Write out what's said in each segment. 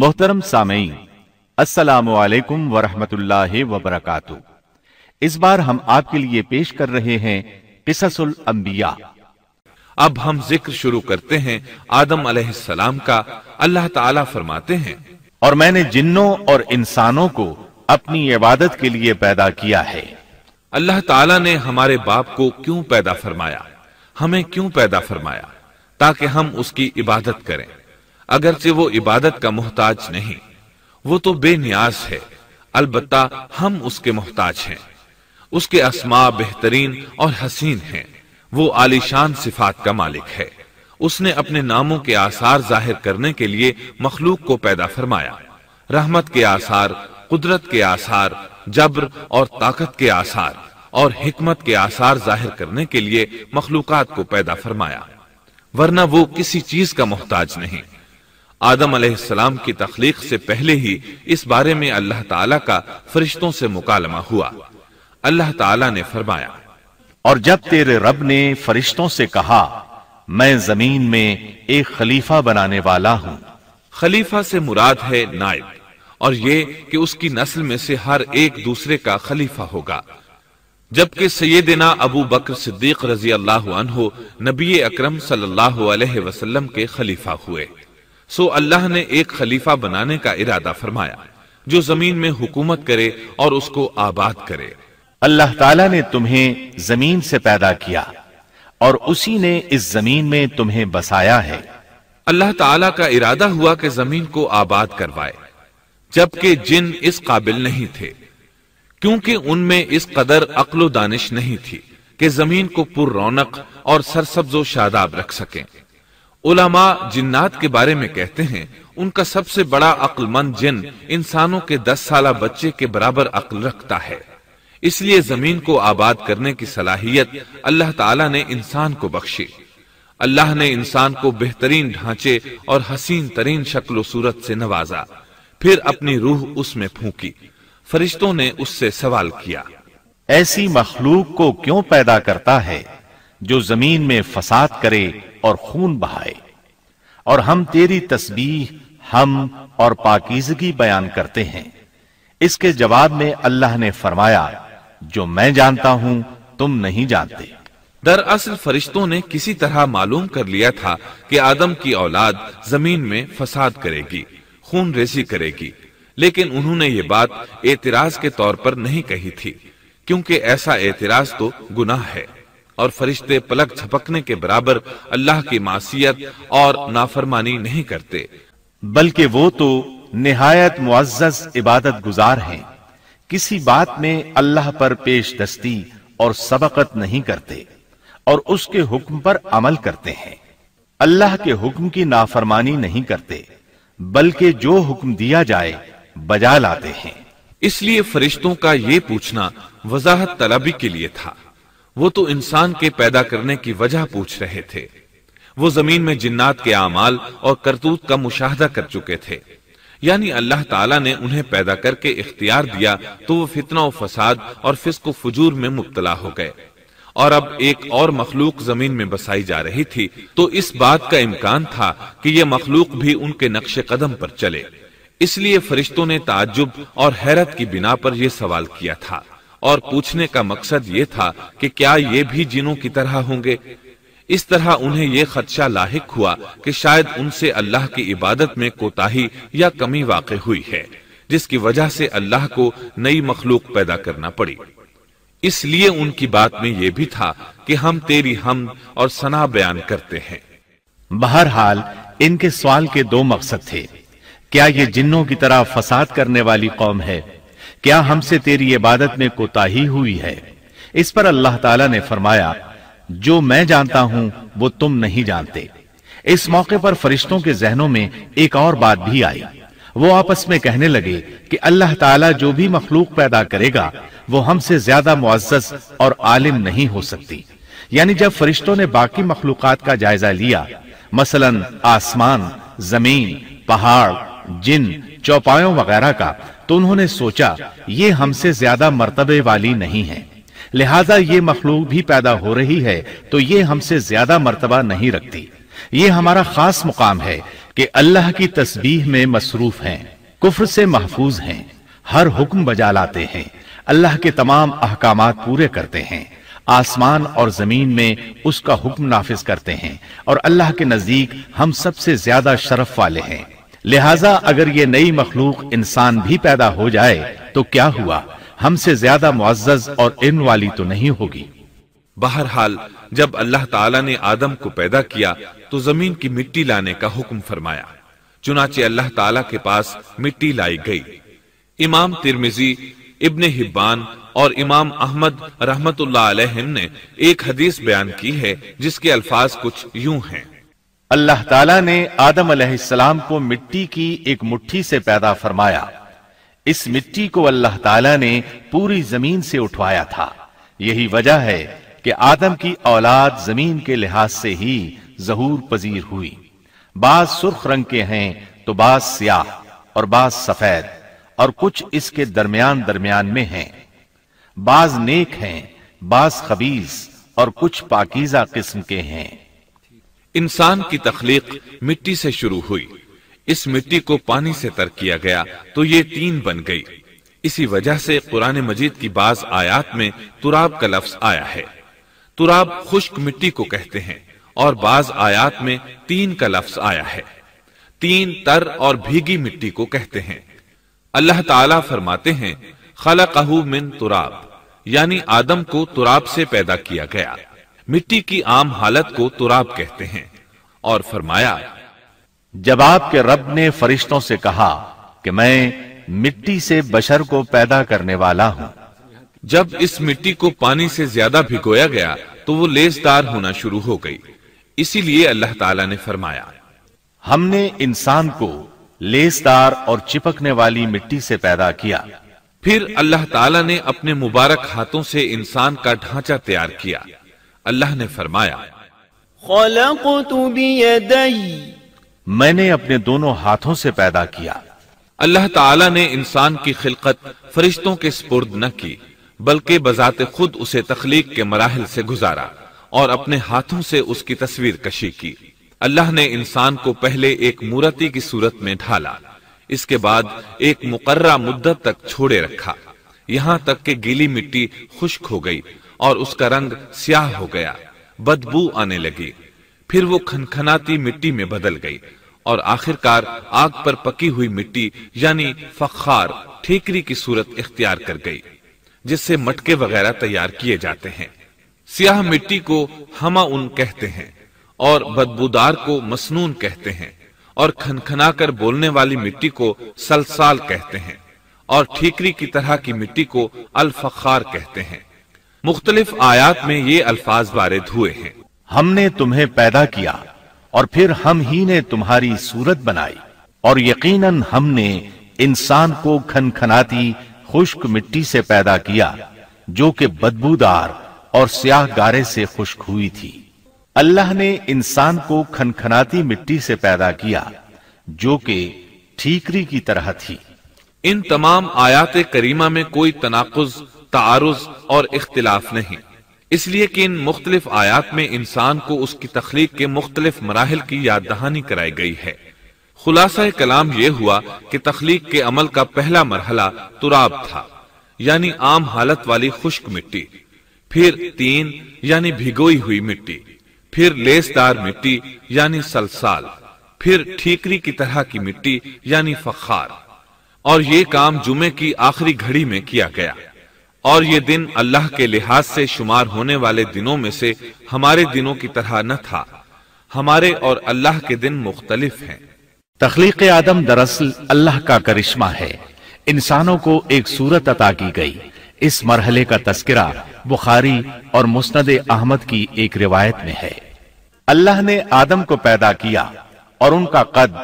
मोहतरम सामई असलकम ला वबरकू इस बार हम आपके लिए पेश कर रहे हैं किससुल अंबिया अब हम जिक्र शुरू करते हैं आदम सलाम का अल्लाह ताला फरमाते हैं और मैंने जिन्नों और इंसानों को अपनी इबादत के लिए पैदा किया है अल्लाह ताला ने हमारे बाप को क्यों पैदा फरमाया हमें क्यों पैदा फरमाया ताकि हम उसकी इबादत करें अगरचे वो इबादत का मोहताज नहीं वो तो बेनियाज है अलबत्ता हम उसके मोहताज हैं उसके असमा बेहतरीन और हसीन हैं वो आलिशान सिफात का मालिक है उसने अपने नामों के आसार जाहिर करने के लिए मखलूक को पैदा फरमाया रहमत के आसार कुदरत के आसार जबर और ताकत के आसार और हिकमत के आसार जाहिर करने के लिए मखलूक को पैदा फरमाया वरना वो किसी चीज का मोहताज नहीं आदम अलैहिस्सलाम की तख्लीक से पहले ही इस बारे में अल्लाह ताला का फरिश्तों से मुकालमा हुआ अल्लाह ताला ने फरमाया और जब तेरे रब ने फरिश्तों से कहा मैं जमीन में एक खलीफा बनाने वाला हूँ खलीफा से मुराद है नायब और ये कि उसकी नस्ल में से हर एक दूसरे का खलीफा होगा जबकि सैदना अबू बकर सिद्दीक रजी अल्लाह नबी अकरम सल्लल्लाहु अलैहि वसल्लम के खलीफा हुए सो अल्लाह ने एक खलीफा बनाने का इरादा फरमाया जो जमीन में हुकूमत करे और उसको आबाद करे अल्लाह ताला ने तुम्हें जमीन से पैदा किया और उसी ने इस जमीन में तुम्हें बसाया है अल्लाह ताला का इरादा हुआ कि जमीन को आबाद करवाए जबकि जिन इस काबिल नहीं थे क्योंकि उनमें इस कदर अक्लो दानिश नहीं थी कि जमीन को पुर रौनक और सरसब्जो शादाब रख सकें उलामा जिन्नात के बारे में कहते हैं उनका सबसे बड़ा अक्लमंद जिन इंसानों के दस साल बच्चे के बराबर अक्ल रखता है इसलिए जमीन को आबाद करने की सलाहियत अल्लाह ताला ने इंसान को बख्शी अल्लाह ने इंसान को बेहतरीन ढांचे और हसीन तरीन शक्ल सूरत से नवाजा फिर अपनी रूह उसमें फूकी फरिश्तों ने उससे सवाल किया ऐसी मखलूक को क्यों पैदा करता है जो जमीन में फसाद करे और खून बहाए और हम तेरी तस्बी हम और पाकिजगी बयान करते हैं इसके जवाब में अल्लाह ने फरमाया जो मैं जानता हूं तुम नहीं जानते दरअसल फरिश्तों ने किसी तरह मालूम कर लिया था कि आदम की औलाद जमीन में फसाद करेगी खून रेसी करेगी लेकिन उन्होंने ये बात एतराज के तौर पर नहीं कही थी क्योंकि ऐसा एतराज तो गुनाह है और फरिश्ते पलक झपकने के बराबर अल्लाह की मासीत और नाफरमानी नहीं करते बल्कि वो तो नहायत मुआजस इबादत गुजार हैं किसी बात में अल्लाह पर पेश दस्ती और सबकत नहीं करते और उसके हुक्म पर अमल करते हैं अल्लाह के हुक्म की नाफरमानी नहीं करते बल्कि जो हुक्म दिया जाए बजा लाते हैं इसलिए फरिश्तों का ये पूछना वजाहत तलबी के लिए था वो तो इंसान के पैदा करने की वजह पूछ रहे थे वो जमीन में जिन्नात के अमाल और करतूत का मुशाहदा कर चुके थे यानी अल्लाह ताला ने उन्हें पैदा करके इख्तियार दिया तो वो फितना फसाद और फिसको फजूर में मुबतला हो गए और अब एक और मखलूक जमीन में बसाई जा रही थी तो इस बात का इम्कान था कि यह मखलूक भी उनके नक्श कदम पर चले इसलिए फरिश्तों ने ताजुब और हैरत की बिना पर यह सवाल किया था और पूछने का मकसद ये था कि क्या ये भी जिनों की तरह होंगे इस तरह उन्हें ये खदशा लाक हुआ कि शायद उनसे अल्लाह की इबादत में कोताही या कमी वाक़ हुई है जिसकी वजह से अल्लाह को नई मखलूक पैदा करना पड़ी इसलिए उनकी बात में यह भी था कि हम तेरी हम और सना बयान करते हैं बहरहाल इनके सवाल के दो मकसद थे क्या ये जिन्नों की तरह फसाद करने वाली कौम है क्या हमसे तेरी इबादत में कोताही हुई है इस पर अल्लाह ताला ने फरमाया जो मैं जानता हूं वो तुम नहीं जानते इस मौके पर फरिश्तों के जहनों में एक और बात भी आई वो आपस में कहने लगे कि अल्लाह ताला जो भी मखलूक पैदा करेगा वो हमसे ज्यादा मुआजस और आलिम नहीं हो सकती यानी जब फरिश्तों ने बाकी मखलूक का जायजा लिया मसलन आसमान जमीन पहाड़ जिन चौपायों वगैरह का तो उन्होंने सोचा ये हमसे ज्यादा मर्तबे वाली नहीं है लिहाजा ये मखलूक भी पैदा हो रही है तो ये हमसे ज्यादा मर्तबा नहीं रखती ये हमारा खास मुकाम है कि अल्लाह की तस्बीह में मसरूफ हैं कुफर से महफूज हैं हर हुक्म बजा लाते हैं अल्लाह के तमाम अहकाम पूरे करते हैं आसमान और जमीन में उसका हुक्म नाफिज करते हैं और अल्लाह के नजदीक हम सबसे ज्यादा शरफ वाले हैं लिहाजा अगर ये नई मखलूक इंसान भी पैदा हो जाए तो क्या हुआ हमसे ज्यादा मुआजज और इन वाली तो नहीं होगी बहरहाल जब अल्लाह ताला ने आदम को पैदा किया तो जमीन की मिट्टी लाने का हुक्म फरमाया चुनाचे अल्लाह ताला के पास मिट्टी लाई गई इमाम तिरमिजी इब्ने हिब्बान और इमाम अहमद रहमतुल्लाह अलैहिम ने एक हदीस बयान की है जिसके अल्फाज कुछ यूं हैं अल्लाह ताला ने आदम अलैहिस्सलाम को मिट्टी की एक मुट्ठी से पैदा फरमाया इस मिट्टी को अल्लाह ताला ने पूरी जमीन से उठवाया था यही वजह है कि आदम की औलाद जमीन के लिहाज से ही जहूर पजीर हुई बाज सुर्ख रंग के हैं तो बाज स्याह और बाज सफेद और कुछ इसके दरमियान दरमियान में हैं बाज नेक हैं बाज खबीज और कुछ पाकिजा किस्म के हैं इंसान की तखलीक मिट्टी से शुरू हुई इस मिट्टी को पानी से तर किया गया तो ये तीन बन गई इसी वजह से कुरान मजीद की बाज आयात में तुराब का लफ्ज आया है तुराब खुश्क मिट्टी को कहते हैं और बाज आयात में तीन का लफ्ज आया है तीन तर और भीगी मिट्टी को कहते हैं अल्लाह ताला फरमाते हैं खला मिन तुराब यानी आदम को तुराब से पैदा किया गया मिट्टी की आम हालत को तुराब कहते हैं और फरमाया जब आपके रब ने फरिश्तों से कहा कि मैं मिट्टी से बशर को पैदा करने वाला हूं जब इस मिट्टी को पानी से ज्यादा भिगोया गया तो वो लेसदार होना शुरू हो गई इसीलिए अल्लाह ताला ने फरमाया हमने इंसान को लेसदार और चिपकने वाली मिट्टी से पैदा किया फिर अल्लाह ताला ने अपने मुबारक हाथों से इंसान का ढांचा तैयार किया अल्लाह ने फरमाया मैंने अपने दोनों हाथों से पैदा किया अल्लाह ताला ने इंसान की खिलकत फरिश्तों के स्पुर्द न की बल्कि बजात खुद उसे तखलीक के मराहल से गुजारा और अपने हाथों से उसकी तस्वीर कशी की अल्लाह ने इंसान को पहले एक मूर्ति की सूरत में ढाला इसके बाद एक मुकर्रा मुद्दत तक छोड़े रखा यहाँ तक कि गीली मिट्टी खुश्क हो गई और उसका रंग स्याह हो गया बदबू आने लगी फिर वो खनखनाती मिट्टी में बदल गई और आखिरकार आग पर पकी हुई मिट्टी यानी फखार ठेकरी की सूरत इख्तियार कर गई जिससे मटके वगैरह तैयार किए जाते हैं सियाह मिट्टी को हमा उन कहते हैं और बदबूदार को मसनून कहते हैं और खनखनाकर बोलने वाली मिट्टी को सलसाल कहते हैं और ठीकरी की तरह की मिट्टी को अलफखार कहते हैं मुख्तलिफ आयात में ये अल्फाज वारद हुए हैं हमने तुम्हें पैदा किया और फिर हम ही ने तुम्हारी सूरत बनाई और यकीनन हमने इंसान को खनखनाती खुश्क मिट्टी से पैदा किया जो कि बदबूदार और स्याह गारे से खुश्क हुई थी अल्लाह ने इंसान को खनखनाती मिट्टी से पैदा किया जो कि ठीकरी की तरह थी इन तमाम आयात करीमा में कोई तनाकुज तारुज और इख्तिलाफ नहीं इसलिए कि इन मुख्तलिफ आयात में इंसान को उसकी तख्लीक के मुख्तलिफ मराहल की याद दहानी कराई गई है खुलासा कलाम यह हुआ कि तख्लीक के अमल का पहला मरहला तुराब था यानी आम हालत वाली खुश्क मिट्टी फिर तीन यानी भिगोई हुई मिट्टी फिर लेसदार मिट्टी यानी सलसाल फिर ठीकरी की तरह की मिट्टी यानी फखार और ये काम जुमे की आखिरी घड़ी में किया गया और ये दिन अल्लाह के लिहाज से शुमार होने वाले दिनों में से हमारे दिनों की तरह न था हमारे और अल्लाह के दिन मुख्तलिफ हैं तखलीक आदम दरअसल अल्लाह का करिश्मा है इंसानों को एक सूरत अता की गई इस मरहले का तस्करा बुखारी और मुस्ंद अहमद की एक रिवायत में है अल्लाह ने आदम को पैदा किया और उनका कद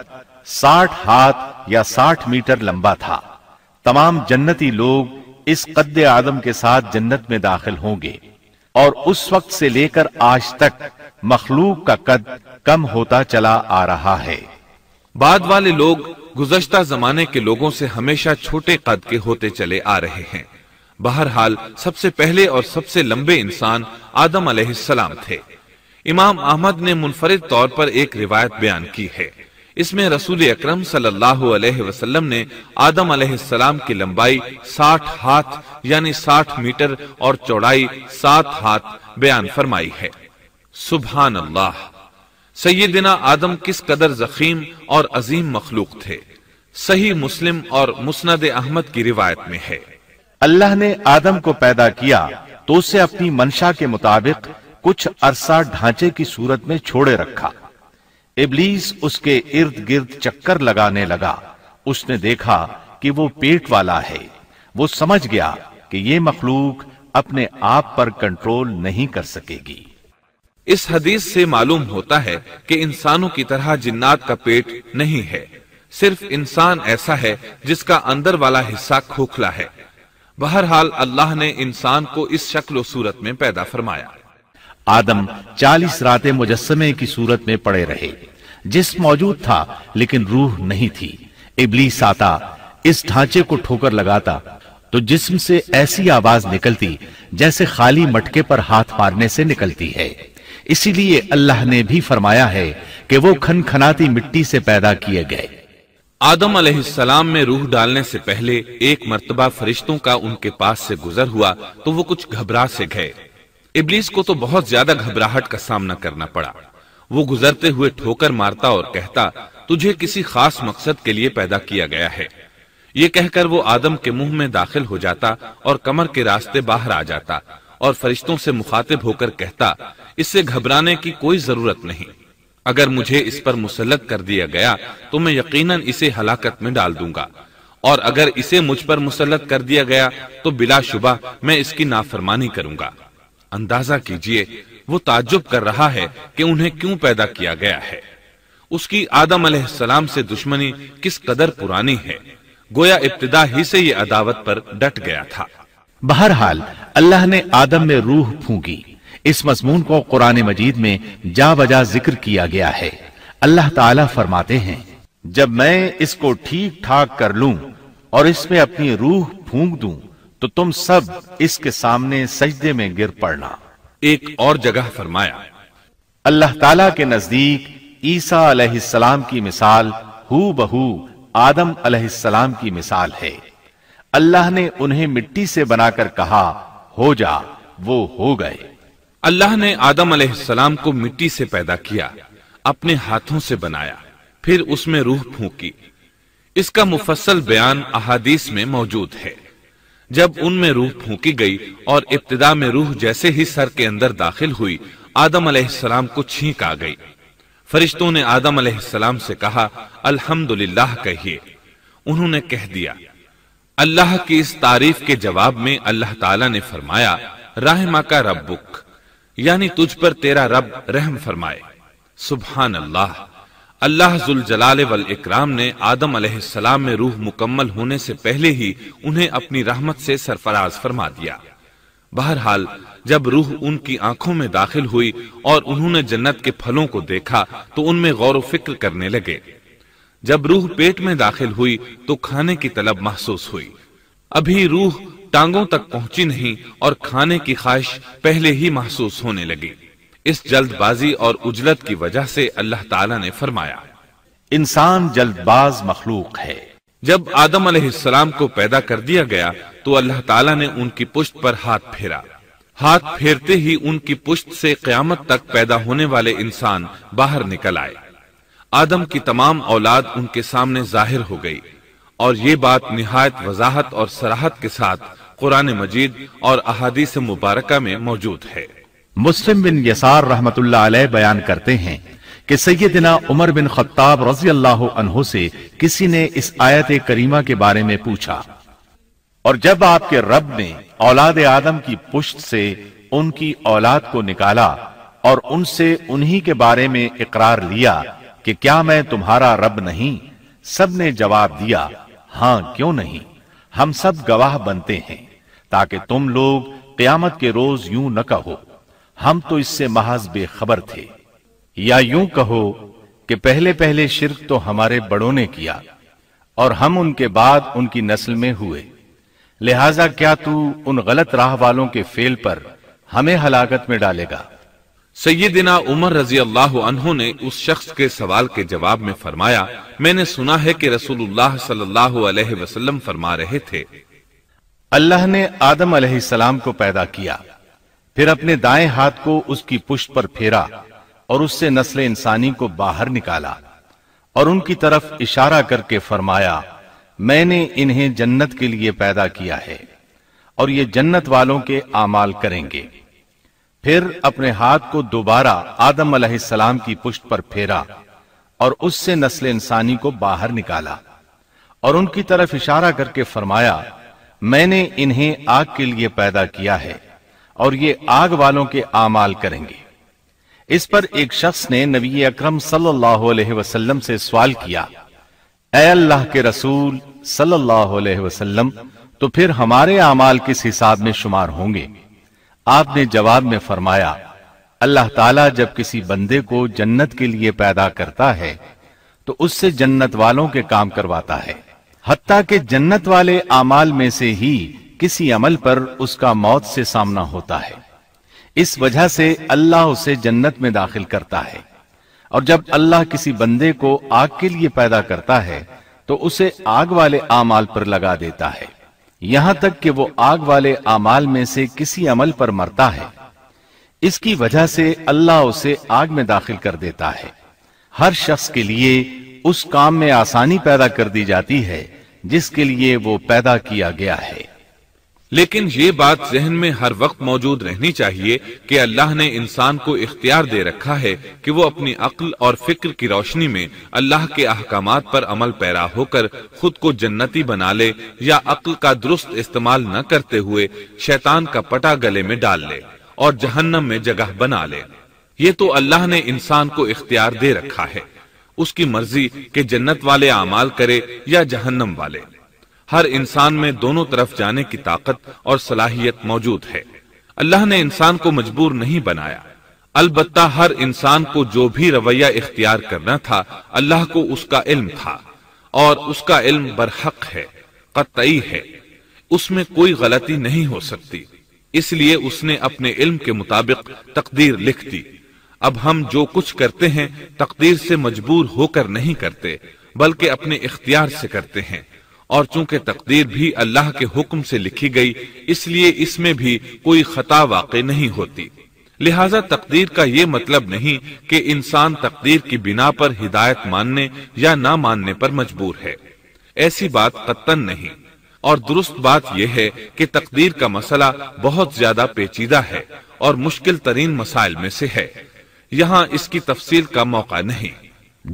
साठ हाथ या साठ मीटर लंबा था तमाम जन्नती लोग इस कद आदम के साथ जन्नत में दाखिल होंगे और उस वक्त से लेकर आज तक मखलूक का कद कम होता चला आ रहा है बाद वाले लोग गुजश्ता जमाने के लोगों से हमेशा छोटे कद के होते चले आ रहे हैं बहरहाल सबसे पहले और सबसे लंबे इंसान आदम अलैहिस्सलाम थे इमाम अहमद ने मुनफरद तौर पर एक रिवायत बयान की है इसमें रसूल अक्रम सलम ने आदम अलैहिस्सलाम की लंबाई साठ हाथ यानी साठ मीटर और चौड़ाई सात हाथ बयान फरमाई है सुबहान अल्लाह सैदिना आदम किस कदर जखीम और अजीम मखलूक थे सही मुस्लिम और मुस्नद अहमद की रिवायत में है अल्लाह ने आदम को पैदा किया तो उसे अपनी मंशा के मुताबिक कुछ अरसा ढांचे की सूरत में छोड़े रखा इबलीस उसके इर्द गिर्द चक्कर लगाने लगा उसने देखा कि वो पेट वाला है वो समझ गया कि ये मखलूक अपने आप पर कंट्रोल नहीं कर सकेगी इस हदीस से मालूम होता है कि इंसानों की तरह जिन्नात का पेट नहीं है सिर्फ इंसान ऐसा है जिसका अंदर वाला हिस्सा खोखला है बहरहाल अल्लाह ने इंसान को इस शक्ल सूरत में पैदा फरमाया आदम चालीस रातें मुजस्मे की सूरत में पड़े रहे जिस मौजूद था लेकिन रूह नहीं थी इबली साता इस ढांचे को ठोकर लगाता तो जिस्म से ऐसी आवाज निकलती जैसे खाली मटके पर हाथ मारने से निकलती है इसीलिए अल्लाह ने भी फरमाया है कि वो खन खनाती मिट्टी से पैदा किए गए आदम अलैहिस्सलाम में रूह डालने से पहले एक मर्तबा फरिश्तों का उनके पास से गुजर हुआ तो वो कुछ घबरा से गए इबलीस को तो बहुत ज्यादा घबराहट का सामना करना पड़ा वो गुजरते हुए ठोकर मारता और कहता तुझे किसी खास मकसद के लिए पैदा किया गया है ये कहकर वो आदम के मुंह में दाखिल हो जाता और कमर के रास्ते बाहर आ जाता और फरिश्तों से मुखातिब होकर कहता इससे घबराने की कोई जरूरत नहीं अगर मुझे इस पर मुसलत कर दिया गया तो मैं यकीनन इसे हलाकत में डाल दूंगा और अगर इसे मुझ पर मुसलत कर दिया गया तो बिलाशुबा मैं इसकी नाफरमानी करूंगा अंदाजा कीजिए वो ताजुब कर रहा है कि उन्हें क्यों पैदा किया गया है उसकी आदम सलाम से दुश्मनी किस कदर पुरानी है गोया इब्तदा ही से ये अदावत पर डट गया था बहरहाल अल्लाह ने आदम में रूह फूकी इस मजमून को कुरान मजीद में जा बजा जिक्र किया गया है अल्लाह ताला फरमाते हैं जब मैं इसको ठीक ठाक कर लूं और इसमें अपनी रूह फूंक दूं तो तुम सब इसके सामने सजदे में गिर पड़ना एक और जगह फरमाया अल्लाह ताला के नजदीक ईसा अलैहिस्सलाम की मिसाल हु बहू आदम अलैहिस्सलाम की मिसाल है अल्लाह ने उन्हें मिट्टी से बनाकर कहा हो जा वो हो गए अल्लाह ने आदम अलैहिस्सलाम को मिट्टी से पैदा किया अपने हाथों से बनाया फिर उसमें रूह फूकी इसका मुफसल बयान अहादीस में मौजूद है जब उनमें रूह फूकी गई और इब्तदा में रूह जैसे ही सर के अंदर दाखिल हुई आदम अलैहिस्सलाम को छींक आ गई फरिश्तों ने आदम अलैहिस्सलाम से कहा अल्हम्दुलिल्लाह कहिए उन्होंने कह दिया अल्लाह की इस तारीफ के जवाब में अल्लाह ताला ने फरमाया रहमा का रब बुक यानी तुझ पर तेरा रब रहम फरमाए सुबहान अल्लाह अल्लाह जुलजलाल वल इकराम ने आदम अलैहिस्सलाम में रूह मुकम्मल होने से पहले ही उन्हें अपनी रहमत से सरफराज फरमा दिया बहरहाल जब रूह उनकी आंखों में दाखिल हुई और उन्होंने जन्नत के फलों को देखा तो उनमें गौर फिक्र करने लगे जब रूह पेट में दाखिल हुई तो खाने की तलब महसूस हुई अभी रूह टांगों तक पहुंची नहीं और खाने की ख्वाहिश पहले ही महसूस होने लगी इस जल्दबाजी और उजलत की वजह से अल्लाह ताला ने फरमाया इंसान जल्दबाज मखलूक है जब आदम अलैहिस्सलाम को पैदा कर दिया गया तो अल्लाह ताला ने उनकी पुष्ट पर हाथ फेरा हाथ फेरते ही उनकी पुष्ट से क्यामत तक पैदा होने वाले इंसान बाहर निकल आए आदम की तमाम औलाद उनके सामने जाहिर हो गई और ये बात निहायत वजाहत और सराहत के साथ कुरान मजीद और अहादीस मुबारका में मौजूद है मुस्लिम बिन यसार रहमतुल्लाह अलैह बयान करते हैं कि सैदिना उमर बिन खत्ताब रजी अल्लाह से किसी ने इस आयत करीमा के बारे में पूछा और जब आपके रब ने औलाद आदम की पुष्ट से उनकी औलाद को निकाला और उनसे उन्हीं के बारे में इकरार लिया कि क्या मैं तुम्हारा रब नहीं सब ने जवाब दिया हां क्यों नहीं हम सब गवाह बनते हैं ताकि तुम लोग क्यामत के रोज यूं न कहो हम तो इससे महज बेखबर थे या यूं कहो कि पहले पहले शिरक तो हमारे बड़ों ने किया और हम उनके बाद उनकी नस्ल में हुए लिहाजा क्या तू उन गलत राह वालों के फेल पर हमें हलाकत में डालेगा सैदिना उमर रजी अल्लाह ने उस शख्स के सवाल के जवाब में फरमाया मैंने सुना है कि रसूलुल्लाह सल्लल्लाहु अलैहि वसल्लम फरमा रहे थे अल्लाह ने आदम अलैहिस्सलाम को पैदा किया फिर अपने दाएं हाथ को उसकी पुष्ट पर फेरा और उससे नस्ल इंसानी को बाहर निकाला और उनकी तरफ इशारा करके फरमाया मैंने इन्हें जन्नत के लिए पैदा किया है और ये जन्नत वालों के आमाल करेंगे फिर अपने हाथ को दोबारा आदम सलाम की पुष्ट पर फेरा और उससे नस्ल इंसानी को बाहर निकाला और उनकी तरफ इशारा करके फरमाया मैंने इन्हें आग के लिए पैदा किया है और ये आग वालों के आमाल करेंगे इस पर एक शख्स ने नबी अकरम सल्लल्लाहु अलैहि वसल्लम से सवाल किया अल्लाह के रसूल सल्लल्लाहु अलैहि वसल्लम तो फिर हमारे आमाल किस हिसाब में शुमार होंगे आपने जवाब में फरमाया अल्लाह ताला जब किसी बंदे को जन्नत के लिए पैदा करता है तो उससे जन्नत वालों के काम करवाता है हत्ता के जन्नत वाले आमाल में से ही किसी अमल पर उसका मौत से सामना होता है इस वजह से अल्लाह उसे जन्नत में दाखिल करता है और जब अल्लाह किसी बंदे को आग के लिए पैदा करता है तो उसे आग वाले आमाल पर लगा देता है यहां तक कि वो आग वाले आमाल में से किसी अमल पर मरता है इसकी वजह से अल्लाह उसे आग में दाखिल कर देता है हर शख्स के लिए उस काम में आसानी पैदा कर दी जाती है जिसके लिए वो पैदा किया गया है लेकिन ये बात जहन में हर वक्त मौजूद रहनी चाहिए कि अल्लाह ने इंसान को इख्तियार दे रखा है कि वो अपनी अक्ल और फिक्र की रोशनी में अल्लाह के अहकाम पर अमल पैरा होकर खुद को जन्नती बना ले या अक्ल का दुरुस्त इस्तेमाल न करते हुए शैतान का पटा गले में डाल ले और जहन्नम में जगह बना ले ये तो अल्लाह ने इंसान को इख्तियार दे रखा है उसकी मर्जी के जन्नत वाले अमाल करे या जहन्नम वाले हर इंसान में दोनों तरफ जाने की ताकत और सलाहियत मौजूद है अल्लाह ने इंसान को मजबूर नहीं बनाया अलबत् हर इंसान को जो भी रवैया इख्तियार करना था अल्लाह को उसका इल्म था और उसका इल्म बरहक है कतई है उसमें कोई गलती नहीं हो सकती इसलिए उसने अपने इल्म के मुताबिक तकदीर लिख दी अब हम जो कुछ करते हैं तकदीर से मजबूर होकर नहीं करते बल्कि अपने इख्तियार से करते हैं और चूंकि तकदीर भी अल्लाह के हुक्म से लिखी गई इसलिए इसमें भी कोई खता वाक़ नहीं होती लिहाजा तकदीर का ये मतलब नहीं कि इंसान तकदीर की बिना पर हिदायत मानने या ना मानने पर मजबूर है ऐसी बात कत्तन नहीं और दुरुस्त बात यह है कि तकदीर का मसला बहुत ज्यादा पेचीदा है और मुश्किल तरीन मसाइल में से है यहाँ इसकी तफसील का मौका नहीं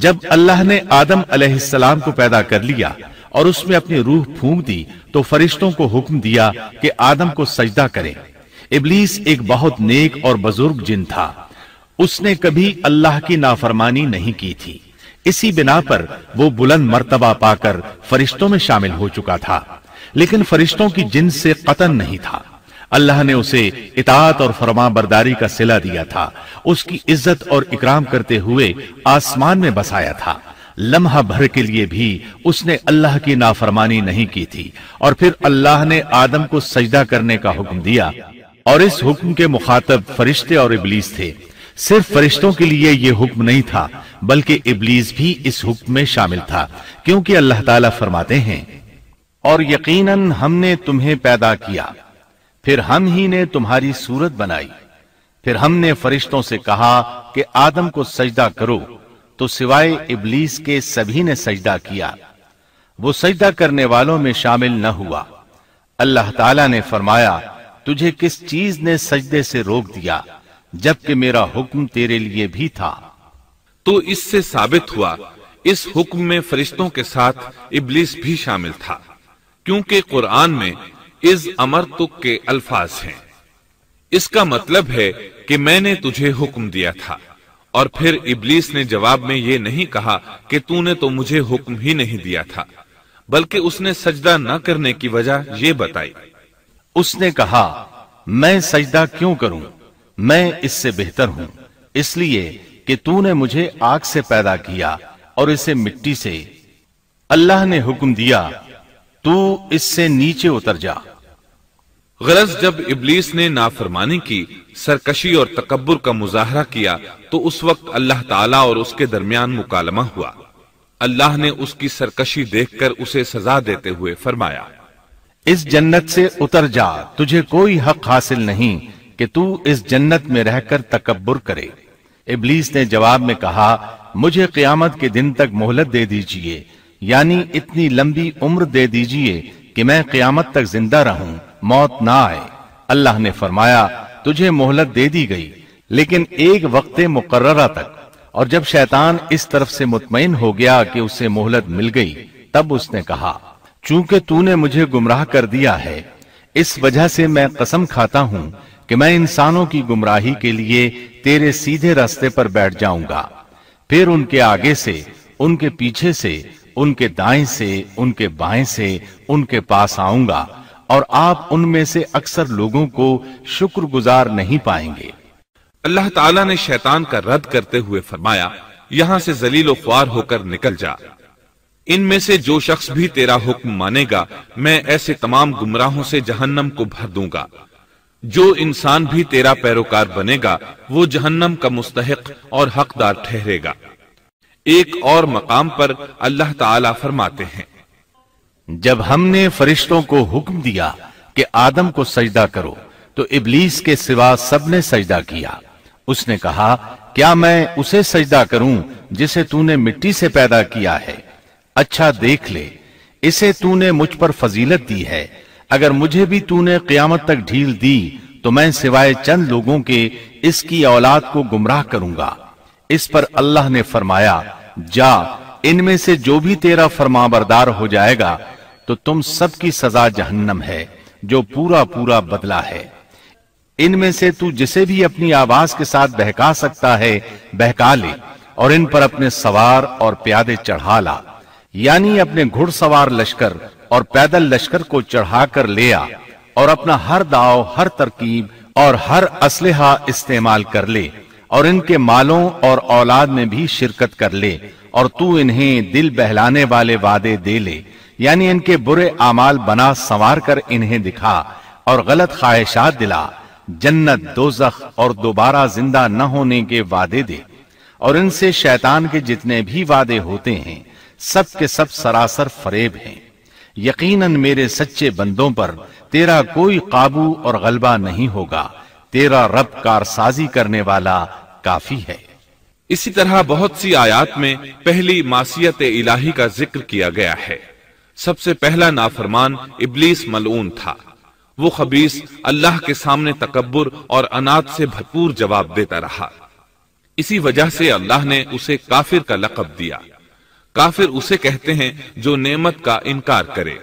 जब अल्लाह ने आदम अलैहिस्सलाम को पैदा कर लिया और उसमें अपनी रूह फूंक दी तो फरिश्तों को हुक्म दिया कि आदम को सजदा करें इबलीस एक बहुत नेक और बुजुर्ग जिन था उसने कभी अल्लाह की नाफरमानी नहीं की थी इसी बिना पर वो बुलंद मर्तबा पाकर फरिश्तों में शामिल हो चुका था लेकिन फरिश्तों की जिन से कतन नहीं था अल्लाह ने उसे इतात और फरमा बरदारी का सिला दिया था उसकी इज्जत और इकराम करते हुए आसमान में बसाया था लम्हा भर के लिए भी उसने अल्लाह की नाफरमानी नहीं की थी और फिर अल्लाह ने आदम को सजदा करने का हुक्म दिया और इस हुक्म के मुखातब फरिश्ते और इबलीस थे सिर्फ फरिश्तों के लिए यह हुक्म नहीं था बल्कि इबलीस भी इस हुक्म में शामिल था क्योंकि अल्लाह ताला फरमाते हैं और यकीनन हमने तुम्हें पैदा किया फिर हम ही ने तुम्हारी सूरत बनाई फिर हमने फरिश्तों से कहा कि आदम को सजदा करो तो सिवाय इबलीस के सभी ने सजदा किया वो सजदा करने वालों में शामिल न हुआ अल्लाह ताला ने फरमाया तुझे किस चीज ने सजदे से रोक दिया जबकि मेरा हुक्म तेरे लिए भी था तो इससे साबित हुआ इस हुक्म में फरिश्तों के साथ इबलीस भी शामिल था क्योंकि कुरान में इस अमर तुक के अल्फाज हैं इसका मतलब है कि मैंने तुझे हुक्म दिया था और फिर इबलीस ने जवाब में ये नहीं कहा कि तूने तो मुझे हुक्म ही नहीं दिया था बल्कि उसने सजदा न करने की वजह ये बताई उसने कहा मैं सजदा क्यों करूं मैं इससे बेहतर हूं इसलिए कि तूने मुझे आग से पैदा किया और इसे मिट्टी से अल्लाह ने हुक्म दिया तू इससे नीचे उतर जा गरज जब इबलीस ने नाफरमानी की सरकशी और तकबर का मुजाहरा किया तो उस वक्त अल्लाह ताला और उसके दरमियान मुकालमा हुआ अल्लाह ने उसकी सरकशी देखकर उसे सजा देते हुए फरमाया इस जन्नत से उतर जा तुझे कोई हक हासिल नहीं कि तू इस जन्नत में रहकर तकबर करे इबलीस ने जवाब में कहा मुझे क्यामत के दिन तक मोहलत दे दीजिए यानी इतनी लंबी उम्र दे दीजिए कि मैं क्यामत तक जिंदा रहूं मौत ना आए अल्लाह ने फरमाया तुझे मोहलत दे दी गई लेकिन एक वक्त मुकर्रा तक और जब शैतान इस तरफ से मुतमिन हो गया कि उसे मोहलत मिल गई तब उसने कहा चूंकि तूने मुझे गुमराह कर दिया है इस वजह से मैं कसम खाता हूं कि मैं इंसानों की गुमराही के लिए तेरे सीधे रास्ते पर बैठ जाऊंगा फिर उनके आगे से उनके पीछे से उनके दाएं से उनके बाएं से उनके पास आऊंगा और आप उनमें से अक्सर लोगों को शुक्रगुजार नहीं पाएंगे अल्लाह ताला ने शैतान का रद्द करते हुए फरमाया यहाँ से जलीलो ख्वार होकर निकल जा इनमें से जो शख्स भी तेरा हुक्म मानेगा मैं ऐसे तमाम गुमराहों से जहन्नम को भर दूंगा जो इंसान भी तेरा पैरोकार बनेगा वो जहन्नम का मुस्तहक और हकदार ठहरेगा एक और मकाम पर अल्लाह ताला फरमाते हैं जब हमने फरिश्तों को हुक्म दिया कि आदम को सजदा करो तो इबलीस के सिवा सबने सजदा किया उसने कहा क्या मैं उसे सजदा करूं जिसे तूने मिट्टी से पैदा किया है अच्छा देख ले इसे तूने मुझ पर फजीलत दी है अगर मुझे भी तूने क्यामत तक ढील दी तो मैं सिवाय चंद लोगों के इसकी औलाद को गुमराह करूंगा इस पर अल्लाह ने फरमाया जा इनमें से जो भी तेरा फरमाबरदार हो जाएगा तो तुम सबकी सजा जहन्नम है जो पूरा पूरा बदला है इनमें से तू जिसे भी अपनी आवाज के साथ बहका सकता है बहका ले और इन पर अपने सवार और प्यादे चढ़ा ला यानी अपने घुड़सवार लश्कर और पैदल लश्कर को चढ़ाकर ले आ और अपना हर दाव हर तरकीब और हर असलहा इस्तेमाल कर ले और इनके मालों और औलाद में भी शिरकत कर ले और तू इन्हें दिल बहलाने वाले वादे दे ले यानी इनके बुरे आमाल बना संवार कर इन्हें दिखा और गलत ख्वाहिशात दिला जन्नत दोजख और दोबारा जिंदा न होने के वादे दे और इनसे शैतान के जितने भी वादे होते हैं सब के सब सरासर फरेब हैं यकीनन मेरे सच्चे बंदों पर तेरा कोई काबू और गलबा नहीं होगा तेरा रब कारसाजी करने वाला काफी है इसी तरह बहुत सी आयात में पहली मासीत इलाही का जिक्र किया गया है सबसे पहला नाफरमान इबलीस मलून था वो खबीस अल्लाह के सामने तकबर और अनाथ से भरपूर जवाब देता रहा इसी वजह से अल्लाह ने उसे काफिर का लकब दिया काफिर उसे कहते हैं जो नेमत का इनकार करे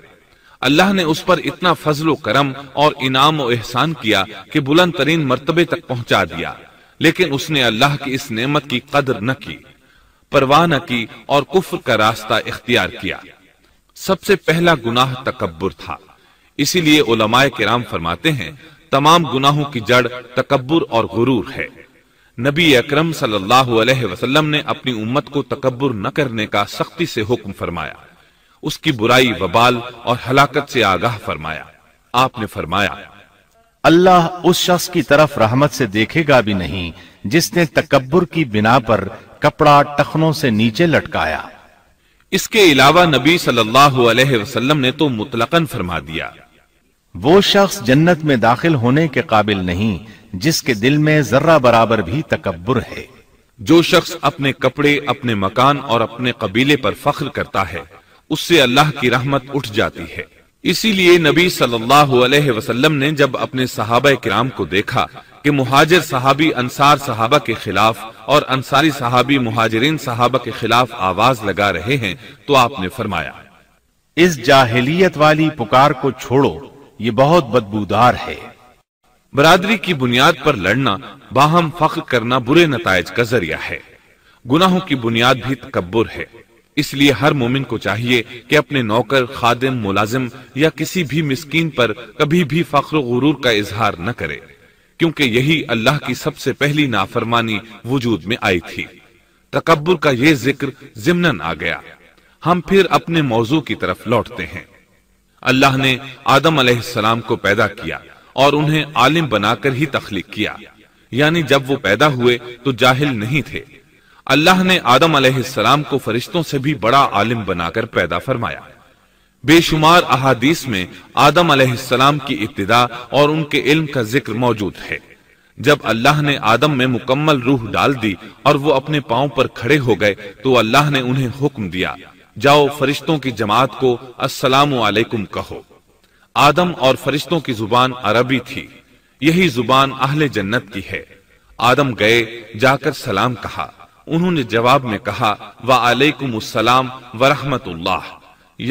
अल्लाह ने उस पर इतना फजलो करम और इनाम एहसान किया कि बुलंद तरीन मरतबे तक पहुंचा दिया लेकिन उसने अल्लाह की इस नेमत की कदर न की परवाह न की और कुफर का रास्ता इख्तियार किया सबसे पहला गुनाह तकबर था इसीलिए उलमाए राम फरमाते हैं तमाम गुनाहों की जड़ तकबर और गुरूर है नबी अक्रम सलम ने अपनी उम्मत को तकबर न करने का सख्ती से हुक्म फरमाया उसकी बुराई वबाल और हलाकत से आगाह फरमाया आपने फरमाया अल्लाह उस शख्स की तरफ रहमत से देखेगा भी नहीं जिसने तकबर की बिना पर कपड़ा टखनों से नीचे लटकाया इसके अलावा नबी सल्लल्लाहु अलैहि वसल्लम ने तो मुतलकन फरमा दिया वो शख्स जन्नत में दाखिल होने के काबिल नहीं जिसके दिल में जर्रा बराबर भी तकबर है जो शख्स अपने कपड़े अपने मकान और अपने कबीले पर फख्र करता है उससे अल्लाह की रहमत उठ जाती है इसीलिए नबी सल्लल्लाहु अलैहि वसल्लम ने जब अपने सहाबा कराम को देखा कि मुहाजिर सहाबी अंसार सहाबा के खिलाफ और अंसारी सहाबी मुहाजरीन सहाबा के खिलाफ आवाज लगा रहे हैं तो आपने फरमाया इस जाहिलियत वाली पुकार को छोड़ो ये बहुत बदबूदार है बरादरी की बुनियाद पर लड़ना बाहम फख्र करना बुरे नतज का जरिया है गुनाहों की बुनियाद भी तकबर है इसलिए हर मोमिन को चाहिए कि अपने नौकर खादिम मुलाजिम या किसी भी मिस्कीन पर कभी भी फख्र गुरूर का इजहार न करे क्योंकि यही अल्लाह की सबसे पहली नाफरमानी वजूद में आई थी तकबर का ये जिक्र जिमनन आ गया हम फिर अपने मौजू की तरफ लौटते हैं अल्लाह ने आदम अलैहिस्सलाम को पैदा किया और उन्हें आलिम बनाकर ही तख्लीक किया यानी जब वो पैदा हुए तो जाहिल नहीं थे अल्लाह ने आदम अलैहिस्सलाम को फरिश्तों से भी बड़ा आलिम बनाकर पैदा फरमाया बेशुमार अहादीस में आदम अलैहिस्सलाम की इब्तदा और उनके इल्म का जिक्र मौजूद है जब अल्लाह ने आदम में मुकम्मल रूह डाल दी और वो अपने पांव पर खड़े हो गए तो अल्लाह ने उन्हें हुक्म दिया जाओ फरिश्तों की जमात को अस्सलाम वालेकुम कहो आदम और फरिश्तों की जुबान अरबी थी यही जुबान अहले जन्नत की है आदम गए जाकर सलाम कहा उन्होंने जवाब में कहा वालेकुमसलाम वरहमतुल्लाह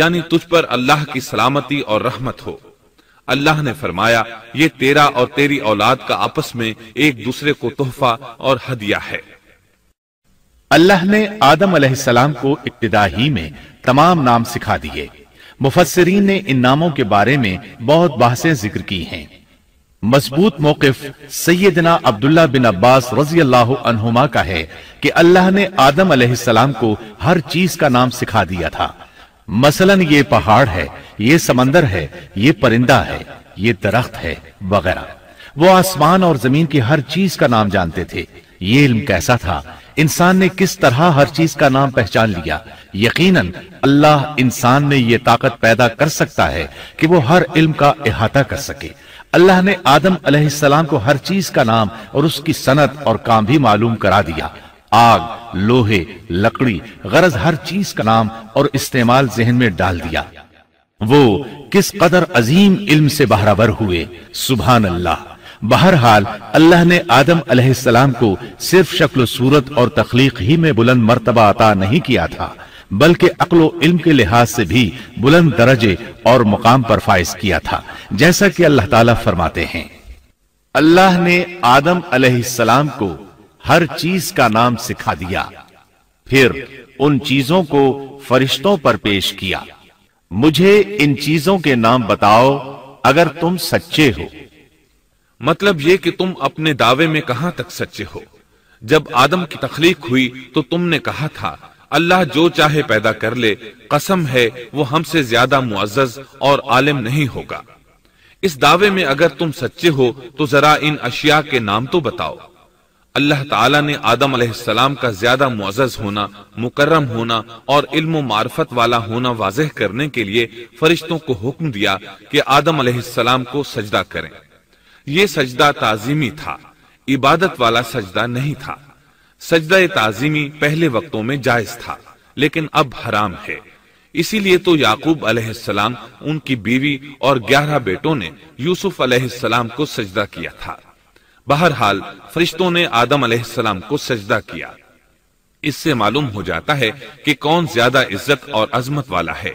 यानी तुझ पर अल्लाह की सलामती और रहमत हो अल्लाह ने फरमाया ये तेरा और तेरी औलाद का आपस में एक दूसरे को तोहफा और हदिया है अल्लाह ने आदम सलाम को इब्तदा ही में तमाम नाम सिखा दिए मुफसरीन ने इन नामों के बारे में बहुत बहसें जिक्र की हैं मजबूत मौकफ सैदना अब्दुल्ला बिन अब्बास रजी अल्लाहुमा का है कि अल्लाह ने आदम अलैहिस्सलाम को हर चीज का नाम सिखा दिया था मसलन ये पहाड़ है ये समंदर है ये परिंदा है ये दरख्त है वगैरह वो आसमान और जमीन की हर चीज का नाम जानते थे ये इल्म कैसा था इंसान ने किस तरह हर चीज का नाम पहचान लिया यकीनन अल्लाह इंसान में ये ताकत पैदा कर सकता है कि वो हर इल्म का अहाता कर सके अल्लाह ने आदम अलैहिस्सलाम को हर चीज का नाम और उसकी सनत और काम भी मालूम करा दिया आग लोहे लकड़ी गरज हर चीज का नाम और इस्तेमाल जहन में डाल दिया वो किस कदर अजीम इल्म से बहरावर हुए सुबह अल्लाह बहरहाल अल्लाह ने आदम अलैहिस्सलाम को सिर्फ शक्ल सूरत और तखलीक ही में बुलंद मर्तबा अता नहीं किया था बल्कि अकलो इल्म के लिहाज से भी बुलंद दर्जे और मुकाम पर फाइज किया था जैसा कि अल्लाह ताला फरमाते हैं अल्लाह ने आदम अलैहिस्सलाम को हर चीज का नाम सिखा दिया फिर उन चीजों को फरिश्तों पर पेश किया मुझे इन चीजों के नाम बताओ अगर तुम सच्चे हो मतलब ये कि तुम अपने दावे में कहां तक सच्चे हो जब आदम की तखलीक हुई तो तुमने कहा था अल्लाह जो चाहे पैदा कर ले कसम है वो हमसे ज्यादा मुआज और आलिम नहीं होगा इस दावे में अगर तुम सच्चे हो तो जरा इन अशिया के नाम तो बताओ अल्लाह ताला ने आदम सलाम का ज्यादा मुआज होना मुकर्रम होना और इल्म मार्फत वाला होना वाजह करने के लिए फरिश्तों को हुक्म दिया कि आदम सलाम को सजदा करें यह सजदा ताजीमी था इबादत वाला सजदा नहीं था सजदा ताजीमी पहले वक्तों में जायज था लेकिन अब हराम है इसीलिए तो याकूब अलैहिस्सलाम उनकी बीवी और ग्यारह बेटों ने यूसुफ अलैहिस्सलाम को सजदा किया था बहरहाल फरिश्तों ने आदम अलैहिस्सलाम को सजदा किया इससे मालूम हो जाता है कि कौन ज्यादा इज्जत और अजमत वाला है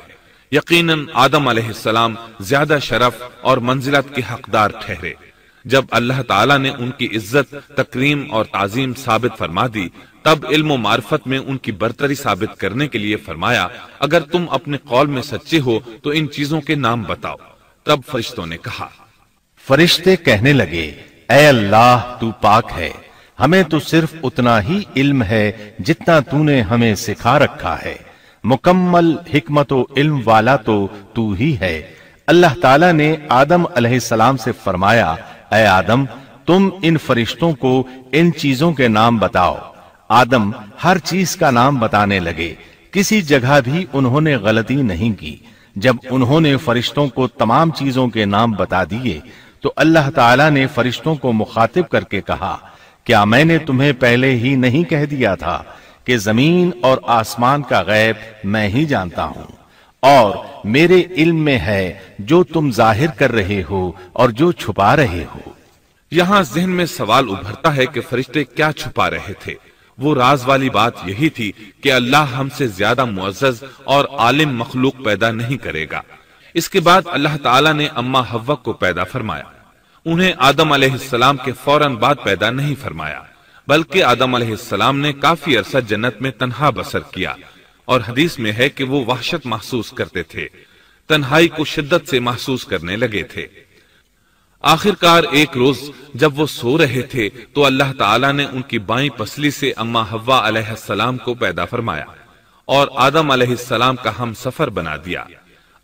यकीनन आदम अलैहिस्सलाम ज्यादा शरफ और मंजिलत के हकदार ठहरे जब अल्लाह ताला ने उनकी इज्जत तकरीम और ताजीम साबित फरमा दी तब इल्म मार्फत में उनकी बरतरी साबित करने के लिए फरमाया अगर तुम अपने कौल में सच्चे हो तो इन चीजों के नाम बताओ तब फरिश्तों ने कहा फरिश्ते कहने लगे ए अल्लाह तू पाक है हमें तो सिर्फ उतना ही इल्म है जितना तूने हमें सिखा रखा है मुकम्मल हिकमत इल्म वाला तो तू ही है अल्लाह ताला ने आदम सलाम से फरमाया ए आदम तुम इन फरिश्तों को इन चीजों के नाम बताओ आदम हर चीज का नाम बताने लगे किसी जगह भी उन्होंने गलती नहीं की जब उन्होंने फरिश्तों को तमाम चीजों के नाम बता दिए तो अल्लाह ताला ने फरिश्तों को मुखातिब करके कहा क्या मैंने तुम्हें पहले ही नहीं कह दिया था कि जमीन और आसमान का गैब मैं ही जानता हूं और मेरे इल्म में है जो तुम जाहिर कर रहे हो और जो छुपा रहे हो यहाँ जहन में सवाल उभरता है कि फरिश्ते क्या छुपा रहे थे वो राज वाली बात यही थी कि अल्लाह हमसे ज्यादा मुआज और आलिम मखलूक पैदा नहीं करेगा इसके बाद अल्लाह ताला ने अम्मा हवक को पैदा फरमाया उन्हें आदम अलैहिस्सलाम के फौरन बाद पैदा नहीं फरमाया बल्कि आदम अलैहिस्सलाम ने काफी अरसा जन्नत में तनहा बसर किया और हदीस में है कि वो वहशत महसूस करते थे तन्हाई को शिद्दत से महसूस करने लगे थे आखिरकार एक रोज जब वो सो रहे थे तो अल्लाह ताला ने उनकी बाई पसली से अम्मा हवा अलैहिस्सलाम को पैदा फरमाया और आदम अलैहिस्सलाम का हम सफर बना दिया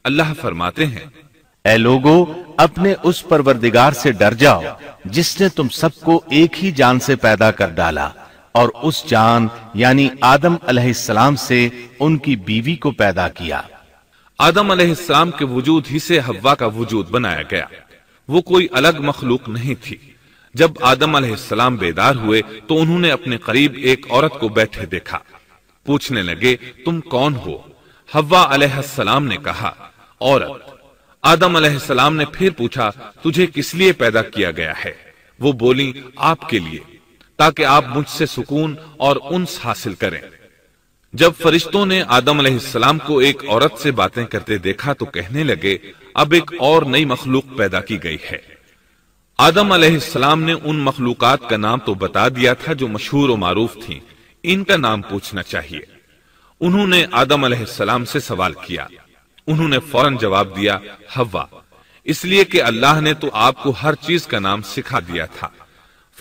अल्लाह फरमाते हैं ए लोगो अपने उस परवरदिगार से डर जाओ जिसने तुम सबको एक ही जान से पैदा कर डाला और उस जान यानी आदम अलैहिस्सलाम से उनकी बीवी को पैदा किया आदम अलैहिस्सलाम के वजूद ही से हवा का वजूद बनाया गया वो कोई अलग मखलूक नहीं थी जब आदम अलैहिस्सलाम बेदार हुए तो उन्होंने अपने करीब एक औरत को बैठे देखा पूछने लगे तुम कौन हो हवा अलैहिस्सलाम ने कहा औरत आदम अलैहिस्सलाम ने फिर पूछा तुझे किस लिए पैदा किया गया है वो बोली आपके लिए ताकि आप मुझसे सुकून और उन्स हासिल करें जब फरिश्तों ने आदम अलैहिस्सलाम को एक औरत से बातें करते देखा तो कहने लगे अब एक और नई मखलूक पैदा की गई है आदम अलैहिस्सलाम ने उन मखलूकत का नाम तो बता दिया था जो मशहूर और मारूफ थी इनका नाम पूछना चाहिए उन्होंने आदम अलैहिस्सलाम से सवाल किया उन्होंने फौरन जवाब दिया हवा इसलिए कि अल्लाह ने तो आपको हर चीज का नाम सिखा दिया था